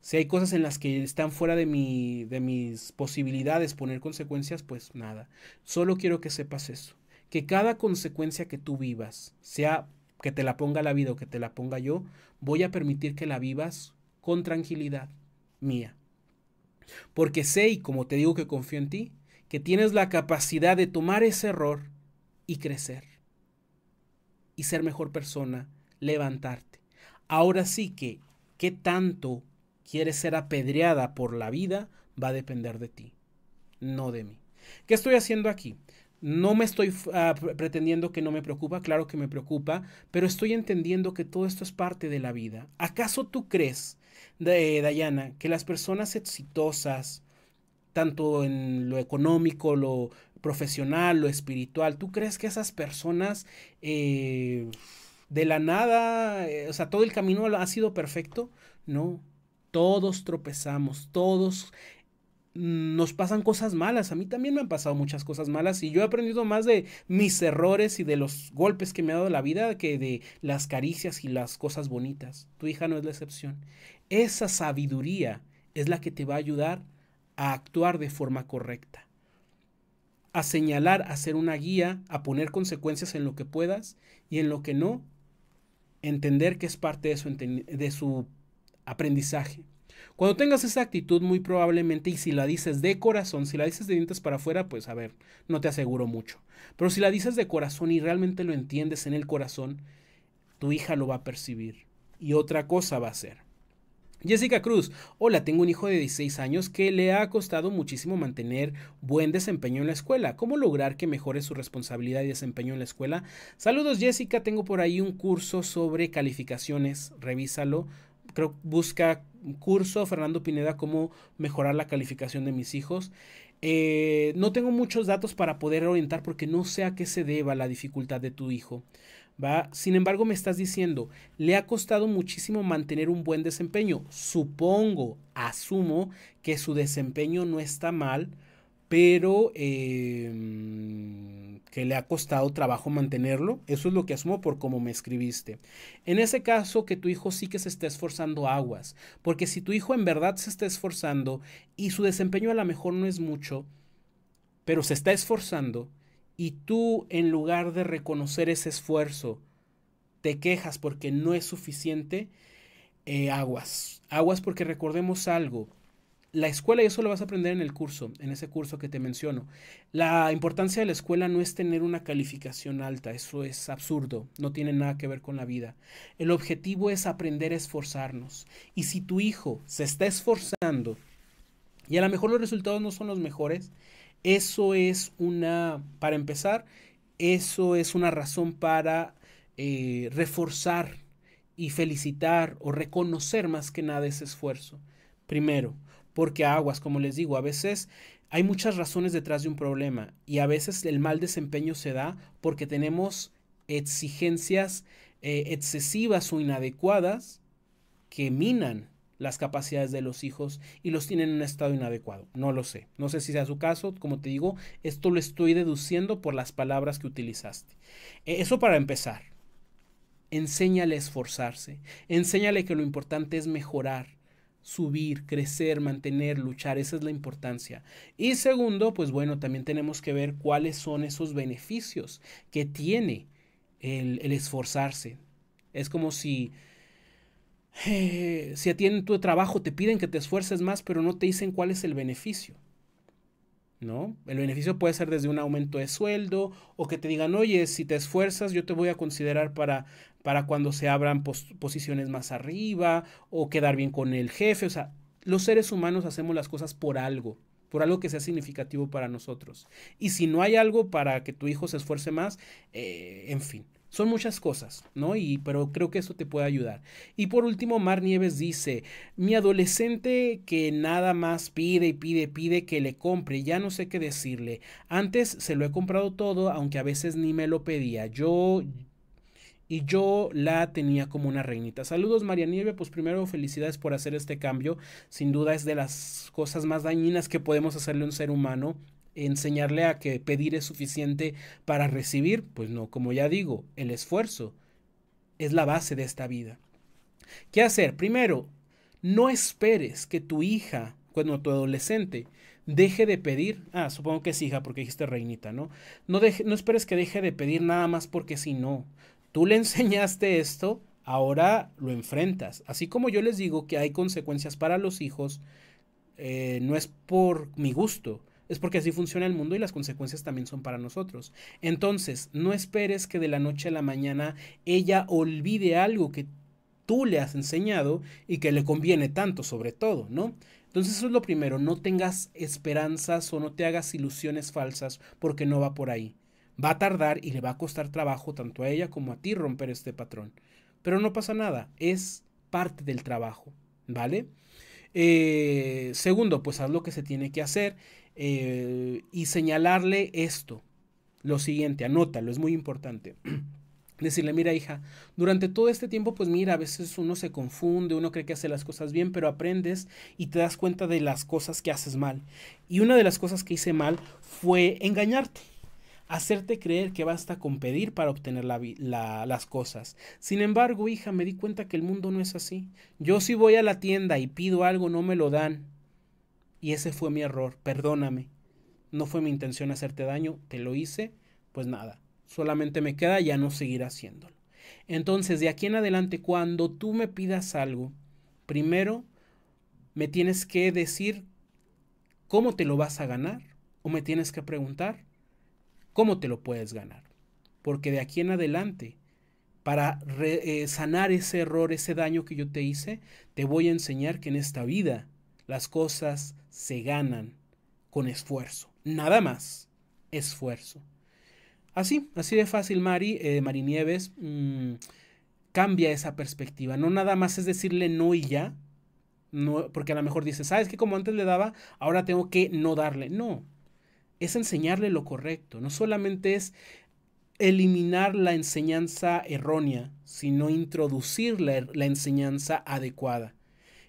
Si hay cosas en las que están fuera de, mi, de mis posibilidades poner consecuencias, pues nada. Solo quiero que sepas eso que cada consecuencia que tú vivas, sea que te la ponga la vida o que te la ponga yo, voy a permitir que la vivas con tranquilidad mía. Porque sé, y como te digo que confío en ti, que tienes la capacidad de tomar ese error y crecer. Y ser mejor persona, levantarte. Ahora sí que, ¿qué tanto quieres ser apedreada por la vida? Va a depender de ti, no de mí. ¿Qué estoy haciendo aquí? No me estoy ah, pretendiendo que no me preocupa, claro que me preocupa, pero estoy entendiendo que todo esto es parte de la vida. ¿Acaso tú crees, eh, Dayana, que las personas exitosas, tanto en lo económico, lo profesional, lo espiritual, ¿tú crees que esas personas eh, de la nada, eh, o sea, todo el camino ha sido perfecto? No, todos tropezamos, todos nos pasan cosas malas. A mí también me han pasado muchas cosas malas y yo he aprendido más de mis errores y de los golpes que me ha dado la vida que de las caricias y las cosas bonitas. Tu hija no es la excepción. Esa sabiduría es la que te va a ayudar a actuar de forma correcta, a señalar, a ser una guía, a poner consecuencias en lo que puedas y en lo que no, entender que es parte de su, de su aprendizaje. Cuando tengas esa actitud, muy probablemente, y si la dices de corazón, si la dices de dientes para afuera, pues a ver, no te aseguro mucho. Pero si la dices de corazón y realmente lo entiendes en el corazón, tu hija lo va a percibir y otra cosa va a ser. Jessica Cruz, hola, tengo un hijo de 16 años que le ha costado muchísimo mantener buen desempeño en la escuela. ¿Cómo lograr que mejore su responsabilidad y desempeño en la escuela? Saludos Jessica, tengo por ahí un curso sobre calificaciones, revísalo, creo busca curso Fernando Pineda cómo mejorar la calificación de mis hijos. Eh, no tengo muchos datos para poder orientar porque no sé a qué se deba la dificultad de tu hijo. Sin embargo, me estás diciendo, le ha costado muchísimo mantener un buen desempeño. Supongo, asumo que su desempeño no está mal, pero em, que le ha costado trabajo mantenerlo. Eso es lo que asumo por cómo me escribiste. En ese caso, que tu hijo sí que se está esforzando aguas, porque si tu hijo en verdad se está esforzando y su desempeño a lo mejor no es mucho, pero se está esforzando y tú en lugar de reconocer ese esfuerzo, te quejas porque no es suficiente, eh, aguas. Aguas porque recordemos algo, la escuela y eso lo vas a aprender en el curso, en ese curso que te menciono. La importancia de la escuela no es tener una calificación alta, eso es absurdo, no tiene nada que ver con la vida. El objetivo es aprender a esforzarnos. Y si tu hijo se está esforzando y a lo mejor los resultados no son los mejores, eso es una, para empezar, eso es una razón para eh, reforzar y felicitar o reconocer más que nada ese esfuerzo. Primero, porque aguas, como les digo, a veces hay muchas razones detrás de un problema y a veces el mal desempeño se da porque tenemos exigencias eh, excesivas o inadecuadas que minan las capacidades de los hijos y los tienen en un estado inadecuado. No lo sé. No sé si sea su caso. Como te digo, esto lo estoy deduciendo por las palabras que utilizaste. Eh, eso para empezar. Enséñale a esforzarse. Enséñale que lo importante es mejorar subir, crecer, mantener, luchar. Esa es la importancia. Y segundo, pues bueno, también tenemos que ver cuáles son esos beneficios que tiene el, esforzarse. Es como si... Eh, si a tu trabajo te piden que te esfuerces más, pero no te dicen cuál es el beneficio. ¿no? El beneficio puede ser desde un aumento de sueldo o que te digan, oye, si te esfuerzas, yo te voy a considerar para, para cuando se abran posiciones más arriba o quedar bien con el jefe. O sea, los seres humanos hacemos las cosas por algo, por algo que sea significativo para nosotros. Y si no hay algo para que tu hijo se esfuerce más, eh, en fin. Son muchas cosas, ¿no? Y, pero creo que eso te puede ayudar. Y por último, Mar Nieves dice, mi adolescente que nada más pide y pide, pide que le compre, ya no sé qué decirle. Antes se lo he comprado todo, aunque a veces ni me lo pedía. Yo... Y yo la tenía como una reinita. Saludos María Nieve, pues primero felicidades por hacer este cambio. Sin duda es de las cosas más dañinas que podemos hacerle a un ser humano enseñarle a que pedir es suficiente para recibir, pues no, como ya digo, el esfuerzo es la base de esta vida. ¿Qué hacer? Primero, no esperes que tu hija, cuando tu adolescente, deje de pedir, ah, supongo que es hija porque dijiste reinita, ¿no? No, no esperes que deje de pedir nada más porque si no, tú le enseñaste esto, ahora lo enfrentas. Así como yo les digo que hay consecuencias para los hijos, eh, no es por mi gusto, es porque así funciona el mundo y las consecuencias también son para nosotros. Entonces, no esperes que de la noche a la mañana ella olvide algo que tú le has enseñado y que le conviene tanto sobre todo, ¿no? Entonces eso es lo primero, no tengas esperanzas o no te hagas ilusiones falsas porque no va por ahí. Va a tardar y le va a costar trabajo tanto a ella como a ti romper este patrón. Pero no pasa nada, es parte del trabajo, ¿vale? Eh, segundo, pues haz lo que se tiene que hacer eh, y señalarle esto, lo siguiente, anótalo, es muy importante. Decirle, mira hija, durante todo este tiempo, pues mira, a veces uno se confunde, uno cree que hace las cosas bien, pero aprendes y te das cuenta de las cosas que haces mal. Y una de las cosas que hice mal fue engañarte hacerte creer que basta con pedir para obtener la, las cosas. Sin embargo, hija, me di cuenta que el mundo no es así. Yo si voy a la tienda y pido algo, no me lo dan. Y ese fue mi error, perdóname. No fue mi intención hacerte daño, te lo hice, pues nada, solamente me queda ya no seguir haciéndolo. Entonces, de aquí en adelante, cuando tú me pidas algo, primero me tienes que decir cómo te lo vas a ganar o me tienes que preguntar cómo te lo puedes ganar. Porque de aquí en adelante, para eh, sanar ese error, ese daño que yo te hice, te voy a enseñar que en esta vida las cosas se ganan con esfuerzo. Nada más, esfuerzo. Así, así de fácil, Mari, eh, Nieves, mm, cambia esa perspectiva. No nada más es decirle no y ya, no, porque a lo mejor dices, ¿sabes que como antes le daba, ahora tengo que no darle? No, es enseñarle lo correcto, no solamente es eliminar la enseñanza errónea, sino introducir la, la, enseñanza adecuada.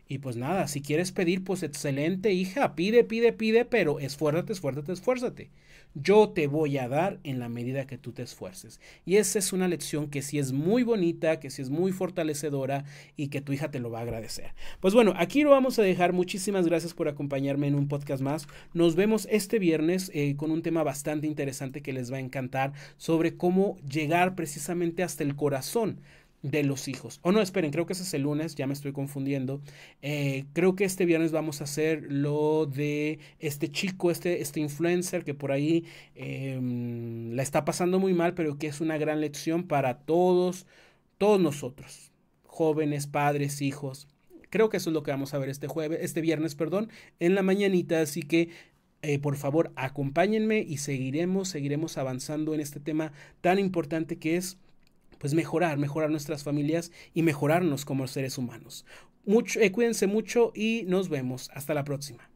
Y pues nada, si quieres pedir, pues excelente hija, pide, pide, pide, pero esfuérzate, esfuérzate, esfuérzate yo te voy a dar en la medida que tú te esfuerces. Y esa es una lección que sí es muy bonita, que sí es muy fortalecedora y que tu hija te lo va a agradecer. Pues bueno, aquí lo vamos a dejar. Muchísimas gracias por acompañarme en un podcast más. Nos vemos este viernes eh, con un tema bastante interesante que les va a encantar sobre cómo llegar precisamente hasta el corazón de los hijos. O no, esperen, creo que ese es el lunes, ya me estoy confundiendo. Eh, creo que este viernes vamos a hacer lo de este chico, este, este influencer que por ahí em, la está pasando muy mal, pero que es una gran lección para todos, todos nosotros, jóvenes, padres, hijos. Creo que eso es lo que vamos a ver este jueves, este viernes, perdón, en la mañanita, así que eh, por favor acompáñenme y seguiremos, seguiremos avanzando en este tema tan importante que es pues mejorar, mejorar nuestras familias y mejorarnos como seres humanos. Mucho, eh, cuídense mucho y nos vemos. Hasta la próxima.